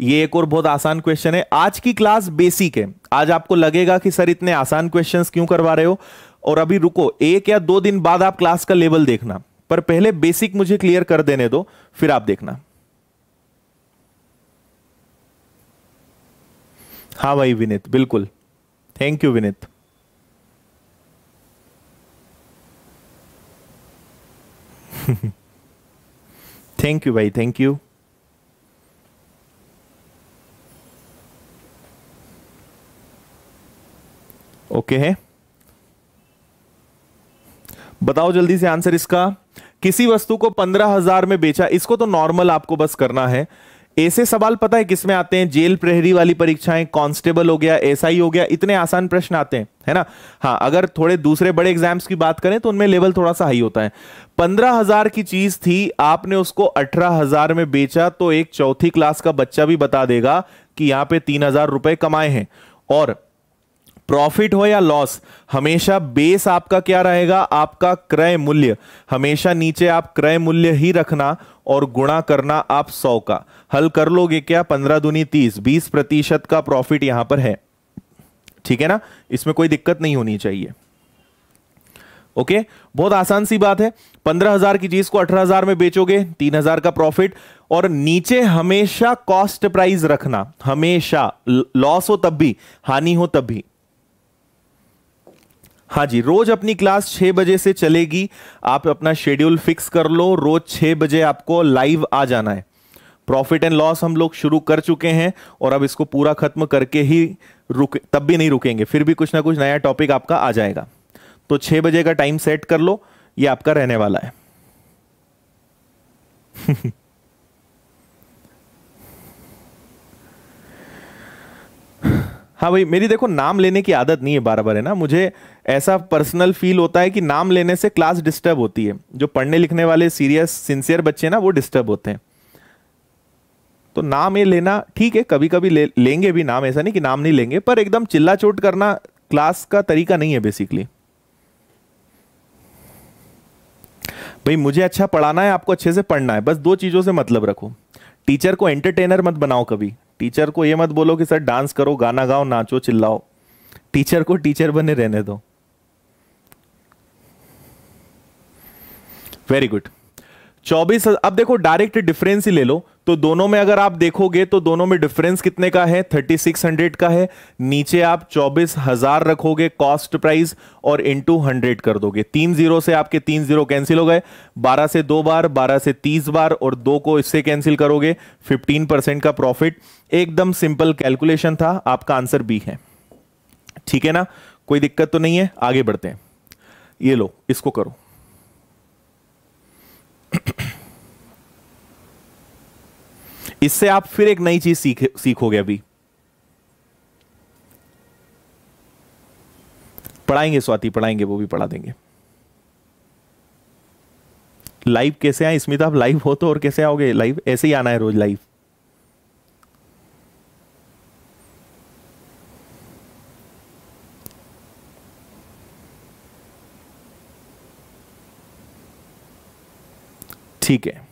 ये एक और बहुत आसान क्वेश्चन है आज की क्लास बेसिक है आज आपको लगेगा कि सर इतने आसान क्वेश्चंस क्यों करवा रहे हो और अभी रुको एक या दो दिन बाद आप क्लास का लेवल देखना पर पहले बेसिक मुझे क्लियर कर देने दो फिर आप देखना हाँ भाई विनीत बिल्कुल thank you Vineet thank (laughs) you भाई थैंक यू ओके है बताओ जल्दी से आंसर इसका किसी वस्तु को पंद्रह हजार में बेचा इसको तो नॉर्मल आपको बस करना है ऐसे सवाल पता है किसमें आते हैं जेल प्रहरी वाली परीक्षाएं कांस्टेबल हो गया एसआई हो गया इतने आसान प्रश्न आते हैं है ना हाँ अगर थोड़े दूसरे बड़े एग्जाम्स की बात करें तो उनमें लेवल थोड़ा सा हाई होता है पंद्रह हजार की चीज थी आपने उसको अठारह हजार में बेचा तो एक चौथी क्लास का बच्चा भी बता देगा कि यहां पर तीन हजार रुपए कमाए हैं और प्रॉफिट हो या लॉस हमेशा बेस आपका क्या रहेगा आपका क्रय मूल्य हमेशा नीचे आप क्रय मूल्य ही रखना और गुणा करना आप सौ का हल कर लोगे क्या पंद्रह दुनी तीस बीस प्रतिशत का प्रॉफिट यहां पर है ठीक है ना इसमें कोई दिक्कत नहीं होनी चाहिए ओके बहुत आसान सी बात है पंद्रह हजार की चीज को अठारह हजार में बेचोगे तीन हजार का प्रॉफिट और नीचे हमेशा कॉस्ट प्राइस रखना हमेशा लॉस हो तब भी हानि हो तब भी हाँ जी रोज अपनी क्लास छह बजे से चलेगी आप अपना शेड्यूल फिक्स कर लो रोज छह बजे आपको लाइव आ जाना है प्रॉफिट एंड लॉस हम लोग शुरू कर चुके हैं और अब इसको पूरा खत्म करके ही रुक तब भी नहीं रुकेंगे फिर भी कुछ ना कुछ नया टॉपिक आपका आ जाएगा तो छह बजे का टाइम सेट कर लो ये आपका रहने वाला है (laughs) हाँ भाई मेरी देखो नाम लेने की आदत नहीं है बार बार है ना मुझे ऐसा पर्सनल फील होता है कि नाम लेने से क्लास डिस्टर्ब होती है जो पढ़ने लिखने वाले सीरियस सिंसियर बच्चे ना वो डिस्टर्ब होते हैं तो नाम ये लेना ठीक है कभी कभी ले, लेंगे भी नाम ऐसा नहीं कि नाम नहीं लेंगे पर एकदम चिल्ला चोट करना क्लास का तरीका नहीं है बेसिकली भाई मुझे अच्छा पढ़ाना है आपको अच्छे से पढ़ना है बस दो चीज़ों से मतलब रखो टीचर को एंटरटेनर मत बनाओ कभी टीचर को ये मत बोलो कि सर डांस करो गाना गाओ नाचो चिल्लाओ टीचर को टीचर बने रहने दो वेरी गुड चौबीस अब देखो डायरेक्ट डिफरेंस ही ले लो तो दोनों में अगर आप देखोगे तो दोनों में डिफरेंस कितने का है 3600 का है नीचे आप 24000 रखोगे कॉस्ट प्राइस और इनटू 100 कर दोगे तीन जीरो से आपके तीन जीरो कैंसिल हो गए 12 से दो बार 12 से तीस बार और दो को इससे कैंसिल करोगे 15 परसेंट का प्रॉफिट एकदम सिंपल कैलकुलेशन था आपका आंसर बी है ठीक है ना कोई दिक्कत तो नहीं है आगे बढ़ते हैं ये लो इसको करो इससे आप फिर एक नई चीज सीख सीखोगे अभी पढ़ाएंगे स्वाति पढ़ाएंगे वो भी पढ़ा देंगे लाइव कैसे आए इसमें तो आप लाइव हो तो और कैसे आओगे लाइव ऐसे ही आना है रोज लाइव ठीक है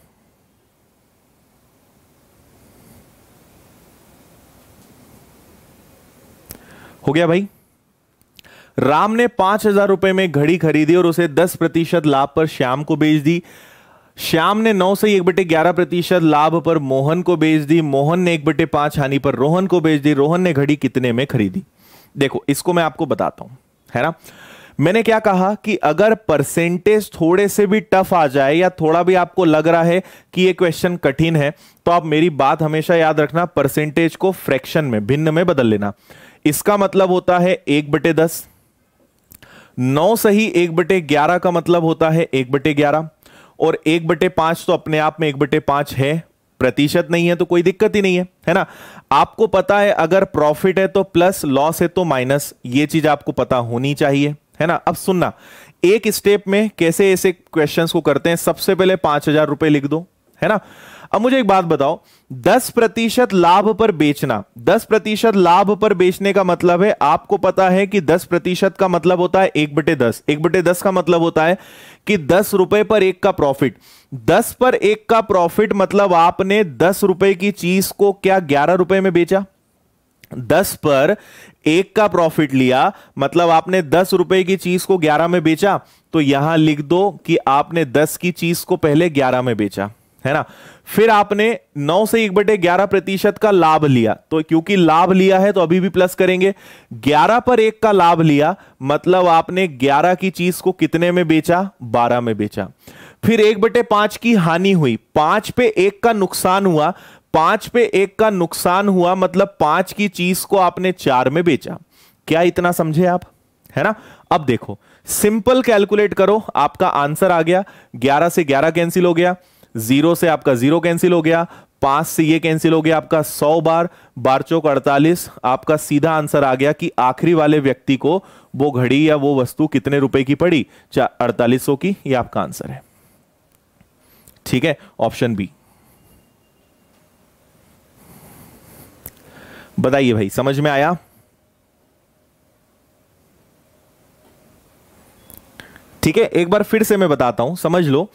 हो गया भाई राम ने पांच हजार रुपए में घड़ी खरीदी और उसे दस प्रतिशत लाभ पर श्याम को बेच दी श्याम ने नौ से एक बटे ग्यारह प्रतिशत लाभ पर मोहन को बेच दी मोहन ने एक बटे पांच हानि पर रोहन को बेच दी रोहन ने घड़ी कितने में खरीदी देखो इसको मैं आपको बताता हूं है ना मैंने क्या कहा कि अगर परसेंटेज थोड़े से भी टफ आ जाए या थोड़ा भी आपको लग रहा है कि ये क्वेश्चन कठिन है तो आप मेरी बात हमेशा याद रखना परसेंटेज को फ्रैक्शन में भिन्न में बदल लेना इसका मतलब होता है एक बटे दस नौ सही एक बटे ग्यारह का मतलब होता है एक बटे ग्यारह और एक बटे पांच तो अपने आप में एक बटे पांच है प्रतिशत नहीं है तो कोई दिक्कत ही नहीं है है ना आपको पता है अगर प्रॉफिट है तो प्लस लॉस है तो माइनस ये चीज आपको पता होनी चाहिए है ना अब सुनना एक स्टेप में कैसे ऐसे क्वेश्चंस को करते हैं सबसे पहले पांच हजार रुपए लिख दो है ना अब मुझे एक बात बताओ दस प्रतिशत लाभ पर बेचना दस प्रतिशत लाभ पर बेचने का मतलब है आपको पता है कि दस प्रतिशत का मतलब होता है एक बटे दस एक बटे दस का मतलब होता है कि दस रुपए पर एक का प्रॉफिट दस पर एक का प्रॉफिट मतलब आपने दस रुपए की चीज को क्या ग्यारह रुपए में बेचा दस पर एक का प्रॉफिट लिया मतलब आपने दस रुपए की चीज को ग्यारह में बेचा तो यहां लिख दो कि आपने दस की चीज को पहले ग्यारह में बेचा है ना फिर आपने 9 से एक बटे ग्यारह प्रतिशत का लाभ लिया तो क्योंकि लाभ लिया है तो अभी भी प्लस करेंगे 11 पर एक का लाभ लिया मतलब आपने 11 की चीज को कितने में बेचा 12 में बेचा फिर एक बटे पांच की हानि हुई पांच पे एक का नुकसान हुआ पांच पे एक का नुकसान हुआ मतलब पांच की चीज को आपने चार में बेचा क्या इतना समझे आप है ना अब देखो सिंपल कैलकुलेट करो आपका आंसर आ गया ग्यारह से ग्यारह कैंसिल हो गया जीरो से आपका जीरो कैंसिल हो गया पांच से ये कैंसिल हो गया आपका सौ बार बार चौक अड़तालीस आपका सीधा आंसर आ गया कि आखिरी वाले व्यक्ति को वो घड़ी या वो वस्तु कितने रुपए की पड़ी अड़तालीस सौ की ये आपका आंसर है ठीक है ऑप्शन बी बताइए भाई समझ में आया ठीक है एक बार फिर से मैं बताता हूं समझ लो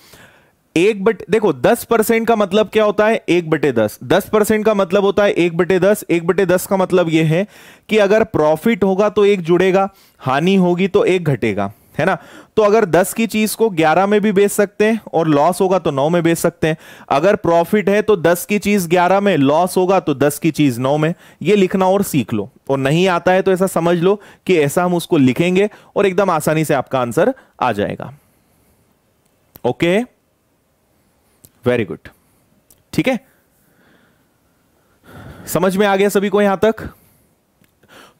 एक बट देखो दस परसेंट का मतलब क्या होता है एक बटे दस दस परसेंट का मतलब होता है एक बटे दस एक बटे दस का मतलब यह है कि अगर प्रॉफिट होगा तो एक जुड़ेगा हानि होगी तो एक घटेगा है ना तो अगर 10 की चीज को 11 में भी बेच सकते हैं और लॉस होगा तो 9 में बेच सकते हैं अगर प्रॉफिट है तो 10 की चीज 11 में लॉस होगा तो 10 की चीज 9 में ये लिखना और सीख लो और नहीं आता है तो ऐसा समझ लो कि ऐसा हम उसको लिखेंगे और एकदम आसानी से आपका आंसर आ जाएगा ओके okay? वेरी गुड ठीक है समझ में आ गया सभी को यहां तक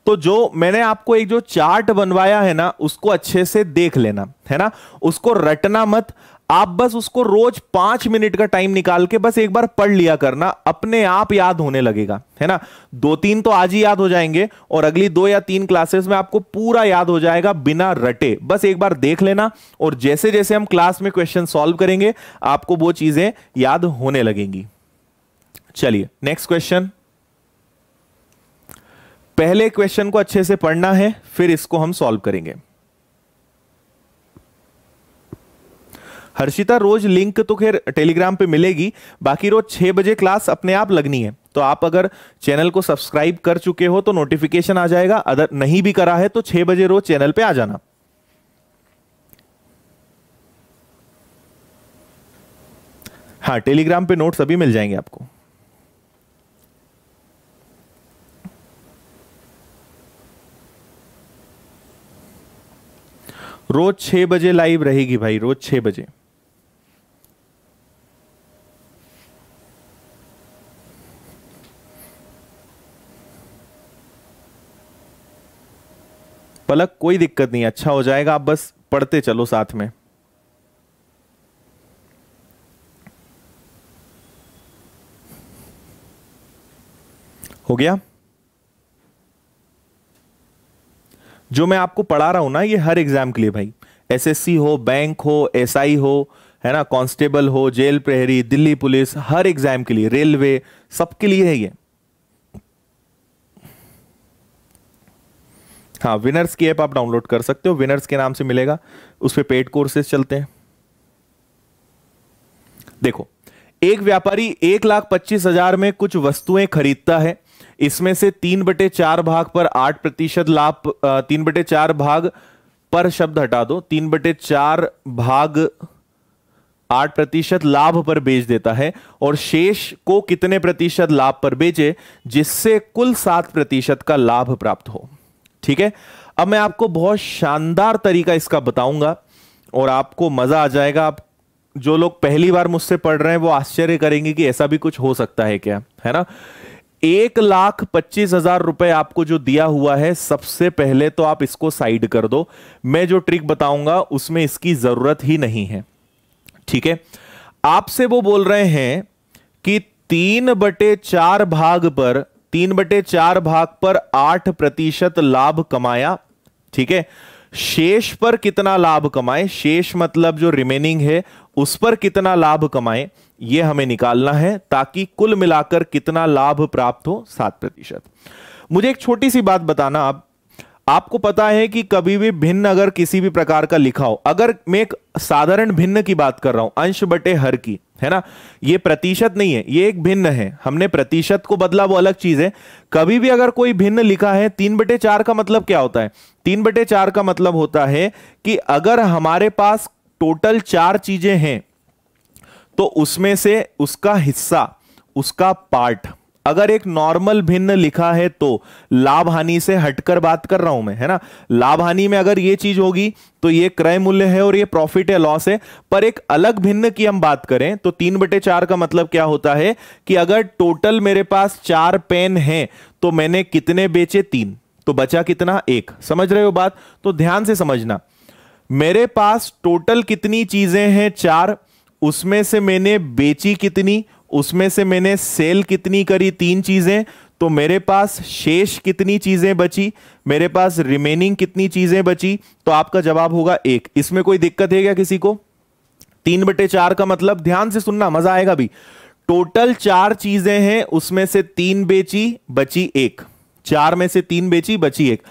तो जो मैंने आपको एक जो चार्ट बनवाया है ना उसको अच्छे से देख लेना है ना उसको रटना मत आप बस उसको रोज पांच मिनट का टाइम निकाल के बस एक बार पढ़ लिया करना अपने आप याद होने लगेगा है ना दो तीन तो आज ही याद हो जाएंगे और अगली दो या तीन क्लासेस में आपको पूरा याद हो जाएगा बिना रटे बस एक बार देख लेना और जैसे जैसे हम क्लास में क्वेश्चन सॉल्व करेंगे आपको वो चीजें याद होने लगेंगी चलिए नेक्स्ट क्वेश्चन पहले क्वेश्चन को अच्छे से पढ़ना है फिर इसको हम सॉल्व करेंगे हर्षिता रोज लिंक तो खैर टेलीग्राम पे मिलेगी बाकी रोज छह बजे क्लास अपने आप लगनी है तो आप अगर चैनल को सब्सक्राइब कर चुके हो तो नोटिफिकेशन आ जाएगा अगर नहीं भी करा है तो छह बजे रोज चैनल पे आ जाना हाँ टेलीग्राम पे नोट सभी मिल जाएंगे आपको रोज छह बजे लाइव रहेगी भाई रोज छह बजे पलक कोई दिक्कत नहीं अच्छा हो जाएगा आप बस पढ़ते चलो साथ में हो गया जो मैं आपको पढ़ा रहा हूं ना ये हर एग्जाम के लिए भाई एसएससी हो बैंक हो एसआई हो है ना कांस्टेबल हो जेल प्रहरी दिल्ली पुलिस हर एग्जाम के लिए रेलवे सबके लिए है ये हाँ विनर्स की ऐप आप डाउनलोड कर सकते हो विनर्स के नाम से मिलेगा उस पर पेड कोर्सेस चलते हैं देखो एक व्यापारी एक लाख पच्चीस हजार में कुछ वस्तुएं खरीदता है इसमें से तीन बटे चार भाग पर आठ प्रतिशत लाभ तीन बटे चार भाग पर शब्द हटा दो तीन बटे चार भाग आठ प्रतिशत लाभ पर बेच देता है और शेष को कितने प्रतिशत लाभ पर बेचे जिससे कुल सात प्रतिशत का लाभ प्राप्त हो ठीक है अब मैं आपको बहुत शानदार तरीका इसका बताऊंगा और आपको मजा आ जाएगा आप जो लोग पहली बार मुझसे पढ़ रहे हैं वो आश्चर्य करेंगे कि ऐसा भी कुछ हो सकता है क्या है ना एक लाख पच्चीस हजार रुपए आपको जो दिया हुआ है सबसे पहले तो आप इसको साइड कर दो मैं जो ट्रिक बताऊंगा उसमें इसकी जरूरत ही नहीं है ठीक है आपसे वो बोल रहे हैं कि तीन बटे चार भाग पर तीन बटे चार भाग पर आठ प्रतिशत लाभ कमाया ठीक है शेष पर कितना लाभ कमाए शेष मतलब जो रिमेनिंग है उस पर कितना लाभ कमाए यह हमें निकालना है ताकि कुल मिलाकर कितना लाभ प्राप्त हो सात प्रतिशत मुझे एक छोटी सी बात बताना आप आपको पता है कि कभी भी भिन्न अगर किसी भी प्रकार का लिखा हो अगर मैं एक साधारण भिन्न की बात कर रहा हूं अंश बटे हर की है ना ये प्रतिशत नहीं है ये एक भिन्न है हमने प्रतिशत को बदला वो अलग चीज है कभी भी अगर कोई भिन्न लिखा है तीन बटे चार का मतलब क्या होता है तीन बटे चार का मतलब होता है कि अगर हमारे पास टोटल चार चीजें हैं तो उसमें से उसका हिस्सा उसका पार्ट अगर एक नॉर्मल भिन्न लिखा है तो लाभ हानि से हटकर बात कर रहा हूं मैं है ना लाभ हानि में अगर ये चीज होगी तो ये क्रय मूल्य है और ये प्रॉफिट है लॉस है पर एक अलग भिन्न की हम बात करें तो तीन बटे चार का मतलब क्या होता है कि अगर टोटल मेरे पास चार पेन है तो मैंने कितने बेचे तीन तो बचा कितना एक समझ रहे हो बात तो ध्यान से समझना मेरे पास टोटल कितनी चीजें हैं चार उसमें से मैंने बेची कितनी उसमें से मैंने सेल कितनी करी तीन चीज़ें तो मेरे पास शेष कितनी चीज़ें बची मेरे पास रिमेनिंग कितनी चीज़ें बची तो आपका जवाब होगा एक इसमें कोई दिक्कत है क्या किसी को तीन बटे चार का मतलब ध्यान से सुनना मजा आएगा भी टोटल चार चीज़ें हैं उसमें से तीन बेची बची एक चार में से तीन बेची बची एक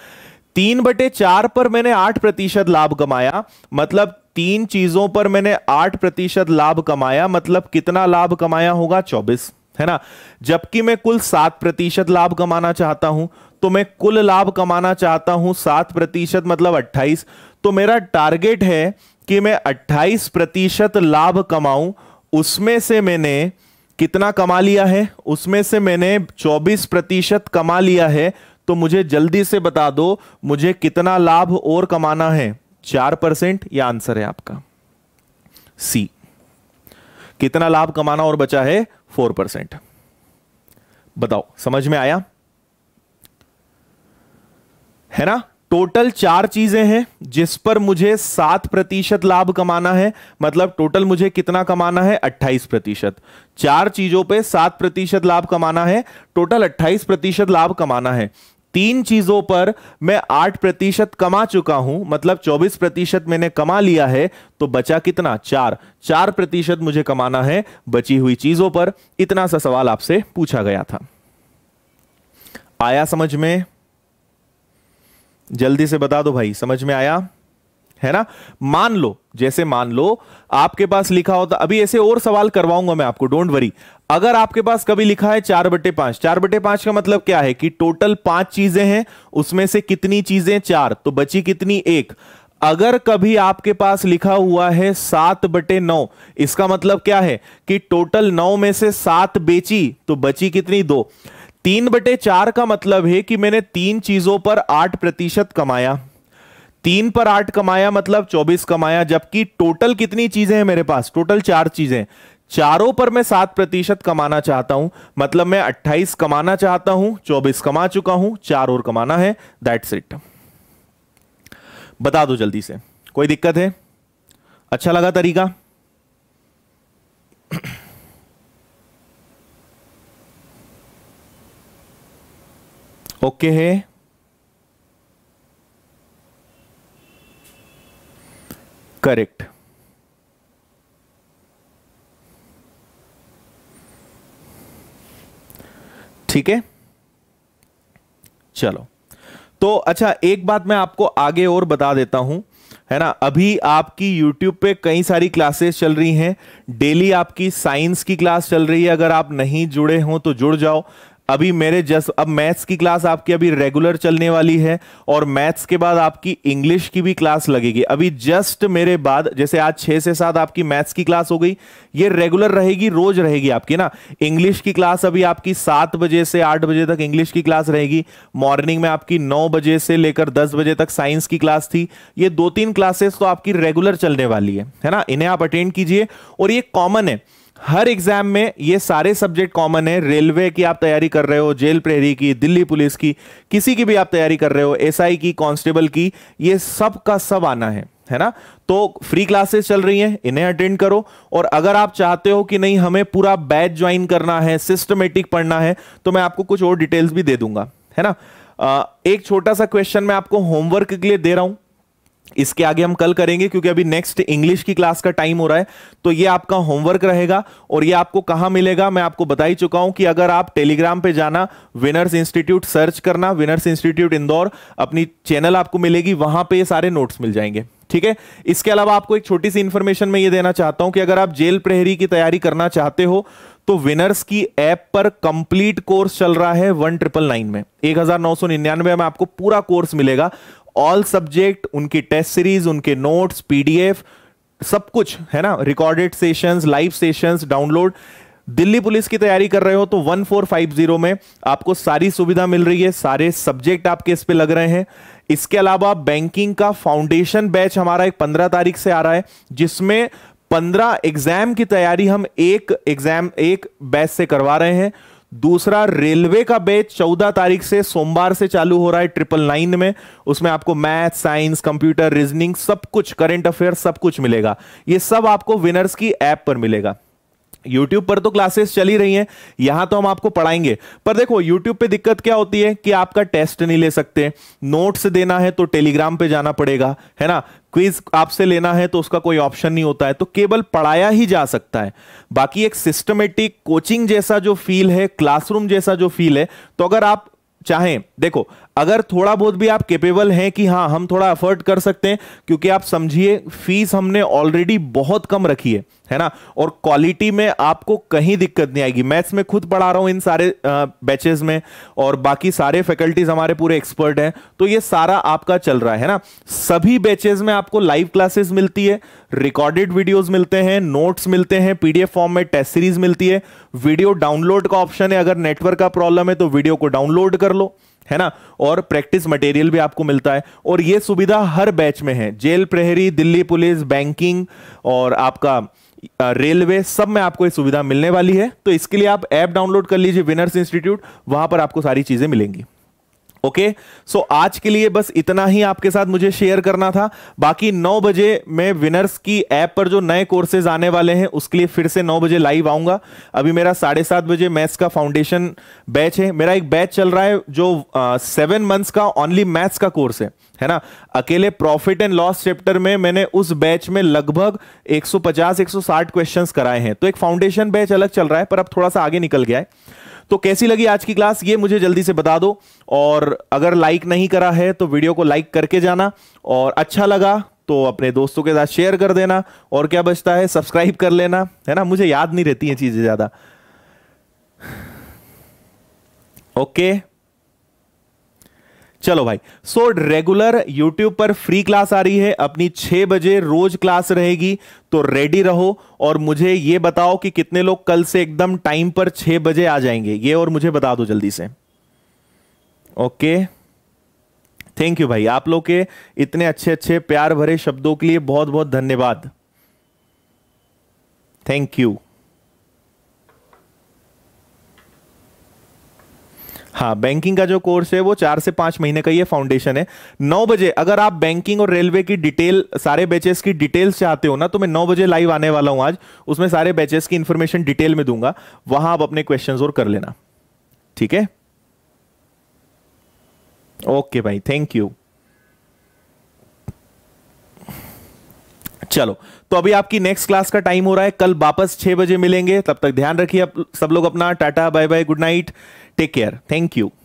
तीन बटे चार पर मैंने आठ प्रतिशत लाभ कमाया मतलब तीन चीजों पर मैंने आठ प्रतिशत लाभ कमाया मतलब कितना लाभ कमाया होगा चौबीस है ना जबकि मैं कुल सात प्रतिशत लाभ कमाना चाहता हूं तो मैं कुल लाभ कमाना चाहता हूं सात प्रतिशत मतलब अट्ठाईस तो मेरा टारगेट है कि मैं अट्ठाईस प्रतिशत लाभ कमाऊं उसमें से मैंने कितना कमा लिया है उसमें से मैंने चौबीस प्रतिशत कमा लिया है तो मुझे जल्दी से बता दो मुझे कितना लाभ और कमाना है चार परसेंट यह आंसर है आपका सी कितना लाभ कमाना और बचा है फोर परसेंट बताओ समझ में आया है ना टोटल चार चीजें हैं जिस पर मुझे सात प्रतिशत लाभ कमाना है मतलब टोटल मुझे कितना कमाना है अट्ठाईस प्रतिशत चार चीजों पे सात प्रतिशत लाभ कमाना है टोटल अट्ठाईस प्रतिशत लाभ कमाना है तीन चीजों पर मैं आठ प्रतिशत कमा चुका हूं मतलब चौबीस प्रतिशत मैंने कमा लिया है तो बचा कितना चार चार प्रतिशत मुझे कमाना है बची हुई चीजों पर इतना सा सवाल आपसे पूछा गया था आया समझ में जल्दी से बता दो भाई समझ में आया है ना मान लो जैसे मान लो आपके पास लिखा होता तो अभी ऐसे और सवाल करवाऊंगा मैं आपको डोंट वरी अगर आपके पास कभी लिखा है चार बटे पांच चार बटे पांच का मतलब क्या है कि टोटल पांच चीजें हैं उसमें से कितनी चीजें चार तो बची कितनी एक अगर कभी आपके पास लिखा हुआ है सात बटे नौ इसका मतलब क्या है कि टोटल नौ में से सात बेची तो बची कितनी दो तीन बटे चार का मतलब है कि मैंने तीन चीजों पर आठ प्रतिशत कमाया तीन पर आठ कमाया मतलब चौबीस कमाया जबकि टोटल कितनी चीजें हैं मेरे पास टोटल चार चीजें चारों पर मैं सात प्रतिशत कमाना चाहता हूं मतलब मैं अट्ठाईस कमाना चाहता हूं चौबीस कमा चुका हूं चार और कमाना है दैट्स इट बता दो जल्दी से कोई दिक्कत है अच्छा लगा तरीका ओके है करेक्ट ठीक है चलो तो अच्छा एक बात मैं आपको आगे और बता देता हूं है ना अभी आपकी YouTube पे कई सारी क्लासेस चल रही हैं डेली आपकी साइंस की क्लास चल रही है अगर आप नहीं जुड़े हों तो जुड़ जाओ अभी मेरे जस्ट अब मैथ्स की क्लास आपकी अभी रेगुलर चलने वाली है और मैथ्स के बाद आपकी इंग्लिश की भी क्लास लगेगी अभी जस्ट मेरे बाद जैसे आज छः से सात आपकी मैथ्स की क्लास हो गई ये रेगुलर रहेगी रोज रहेगी आपकी ना इंग्लिश की क्लास अभी आपकी सात बजे से आठ बजे तक इंग्लिश की क्लास रहेगी मॉर्निंग में आपकी नौ बजे से लेकर दस बजे तक साइंस की क्लास थी ये दो तीन क्लासेस तो आपकी रेगुलर चलने वाली है है ना इन्हें आप अटेंड कीजिए और ये कॉमन है हर एग्जाम में ये सारे सब्जेक्ट कॉमन है रेलवे की आप तैयारी कर रहे हो जेल प्रहरी की दिल्ली पुलिस की किसी की भी आप तैयारी कर रहे हो एसआई की कांस्टेबल की ये सब का सब आना है है ना तो फ्री क्लासेस चल रही हैं इन्हें अटेंड करो और अगर आप चाहते हो कि नहीं हमें पूरा बैच ज्वाइन करना है सिस्टमेटिक पढ़ना है तो मैं आपको कुछ और डिटेल्स भी दे दूंगा है ना एक छोटा सा क्वेश्चन मैं आपको होमवर्क के लिए दे रहा हूं इसके आगे हम कल करेंगे क्योंकि अभी नेक्स्ट इंग्लिश की क्लास का टाइम हो रहा है तो ये आपका होमवर्क रहेगा और ये आपको कहां मिलेगा मैं आपको बता ही चुका हूं कि अगर आप टेलीग्राम पे जाना विनर्स इंस्टीट्यूट सर्च करना विनर्स इंस्टीट्यूट इंदौर अपनी चैनल आपको मिलेगी वहां पे ये सारे नोट्स मिल जाएंगे ठीक है इसके अलावा आपको एक छोटी सी इंफॉर्मेशन में ये देना चाहता हूं कि अगर आप जेल प्रहरी की तैयारी करना चाहते हो तो विनर्स की ऐप पर कंप्लीट कोर्स चल रहा है वन ट्रिपल नाइन में एक हजार नौ सौ निन्यानवे में आपको पूरा कोर्स मिलेगा ऑल सब्जेक्ट उनकी टेस्ट सीरीज उनके नोट्स पीडीएफ सब कुछ है ना recorded sessions live sessions download Delhi police की तैयारी कर रहे हो तो 1450 में आपको सारी सुविधा मिल रही है सारे सब्जेक्ट आपके इस पे लग रहे हैं इसके अलावा बैंकिंग का फाउंडेशन बैच हमारा एक 15 तारीख से आ रहा है जिसमें 15 एग्जाम की तैयारी हम एक एग्जाम एक बैच से करवा रहे हैं दूसरा रेलवे का बैच 14 तारीख से सोमवार से चालू हो रहा है ट्रिपल नाइन में उसमें आपको मैथ साइंस कंप्यूटर रीजनिंग सब कुछ करंट अफेयर सब कुछ मिलेगा ये सब आपको विनर्स की ऐप पर मिलेगा YouTube पर तो क्लासेस चली रही हैं यहां तो हम आपको पढ़ाएंगे पर देखो YouTube पे दिक्कत क्या होती है कि आपका टेस्ट नहीं ले सकते नोट्स देना है तो टेलीग्राम पे जाना पड़ेगा है ना क्विज आपसे लेना है तो उसका कोई ऑप्शन नहीं होता है तो केवल पढ़ाया ही जा सकता है बाकी एक सिस्टमेटिक कोचिंग जैसा जो फील है क्लासरूम जैसा जो फील है तो अगर आप चाहें देखो अगर थोड़ा बहुत भी आप केपेबल हैं कि हाँ हम थोड़ा अफर्ट कर सकते हैं क्योंकि आप समझिए फीस हमने ऑलरेडी बहुत कम रखी है है ना और क्वालिटी में आपको कहीं दिक्कत नहीं आएगी मैथ्स में खुद पढ़ा रहा हूँ इन सारे बैचेस में और बाकी सारे फैकल्टीज हमारे पूरे एक्सपर्ट हैं तो ये सारा आपका चल रहा है ना सभी बैचेस में आपको लाइव क्लासेस मिलती है रिकॉर्डेड वीडियोज मिलते हैं नोट्स मिलते हैं पीडीएफ फॉर्म में टेस्ट सीरीज मिलती है वीडियो डाउनलोड का ऑप्शन है अगर नेटवर्क का प्रॉब्लम है तो वीडियो को डाउनलोड कर लो है ना और प्रैक्टिस मटेरियल भी आपको मिलता है और ये सुविधा हर बैच में है जेल प्रहरी दिल्ली पुलिस बैंकिंग और आपका रेलवे सब में आपको ये सुविधा मिलने वाली है तो इसके लिए आप ऐप डाउनलोड कर लीजिए विनर्स इंस्टीट्यूट वहां पर आपको सारी चीजें मिलेंगी ओके okay? सो so, आज के लिए बस इतना ही आपके साथ मुझे शेयर करना था बाकी 9 बजे मैं विनर्स की ऐप पर जो नए कोर्सेज आने वाले हैं उसके लिए फिर से 9 बजे लाइव आऊंगा अभी मेरा साढ़े सात बजे मैथ्स का फाउंडेशन बैच है मेरा एक बैच चल रहा है जो सेवन मंथ्स का ओनली मैथ्स का कोर्स है है ना अकेले प्रॉफिट एंड लॉस चैप्टर में मैंने उस बैच में लगभग 150 160 क्वेश्चंस कराए हैं तो एक फाउंडेशन बैच अलग चल रहा है पर अब थोड़ा सा आगे निकल गया है तो कैसी लगी आज की क्लास ये मुझे जल्दी से बता दो और अगर लाइक नहीं करा है तो वीडियो को लाइक करके जाना और अच्छा लगा तो अपने दोस्तों के साथ शेयर कर देना और क्या बचता है सब्सक्राइब कर लेना है ना मुझे याद नहीं रहती हैं चीज़ें ज़्यादा ओके चलो भाई सो रेगुलर यूट्यूब पर फ्री क्लास आ रही है अपनी छह बजे रोज क्लास रहेगी तो रेडी रहो और मुझे ये बताओ कि कितने लोग कल से एकदम टाइम पर छह बजे आ जाएंगे ये और मुझे बता दो जल्दी से ओके थैंक यू भाई आप लोग के इतने अच्छे अच्छे प्यार भरे शब्दों के लिए बहुत बहुत धन्यवाद थैंक यू हाँ बैंकिंग का जो कोर्स है वो चार से पांच महीने का ये फाउंडेशन है नौ बजे अगर आप बैंकिंग और रेलवे की डिटेल सारे बैचेस की डिटेल्स चाहते हो ना तो मैं नौ बजे लाइव आने वाला हूं आज उसमें सारे बैचेस की इंफॉर्मेशन डिटेल में दूंगा वहां आप अपने क्वेश्चन और कर लेना ठीक है ओके भाई थैंक यू चलो तो अभी आपकी नेक्स्ट क्लास का टाइम हो रहा है कल वापस छह बजे मिलेंगे तब तक ध्यान रखिए सब लोग अपना tata bye bye good night Take care. Thank you.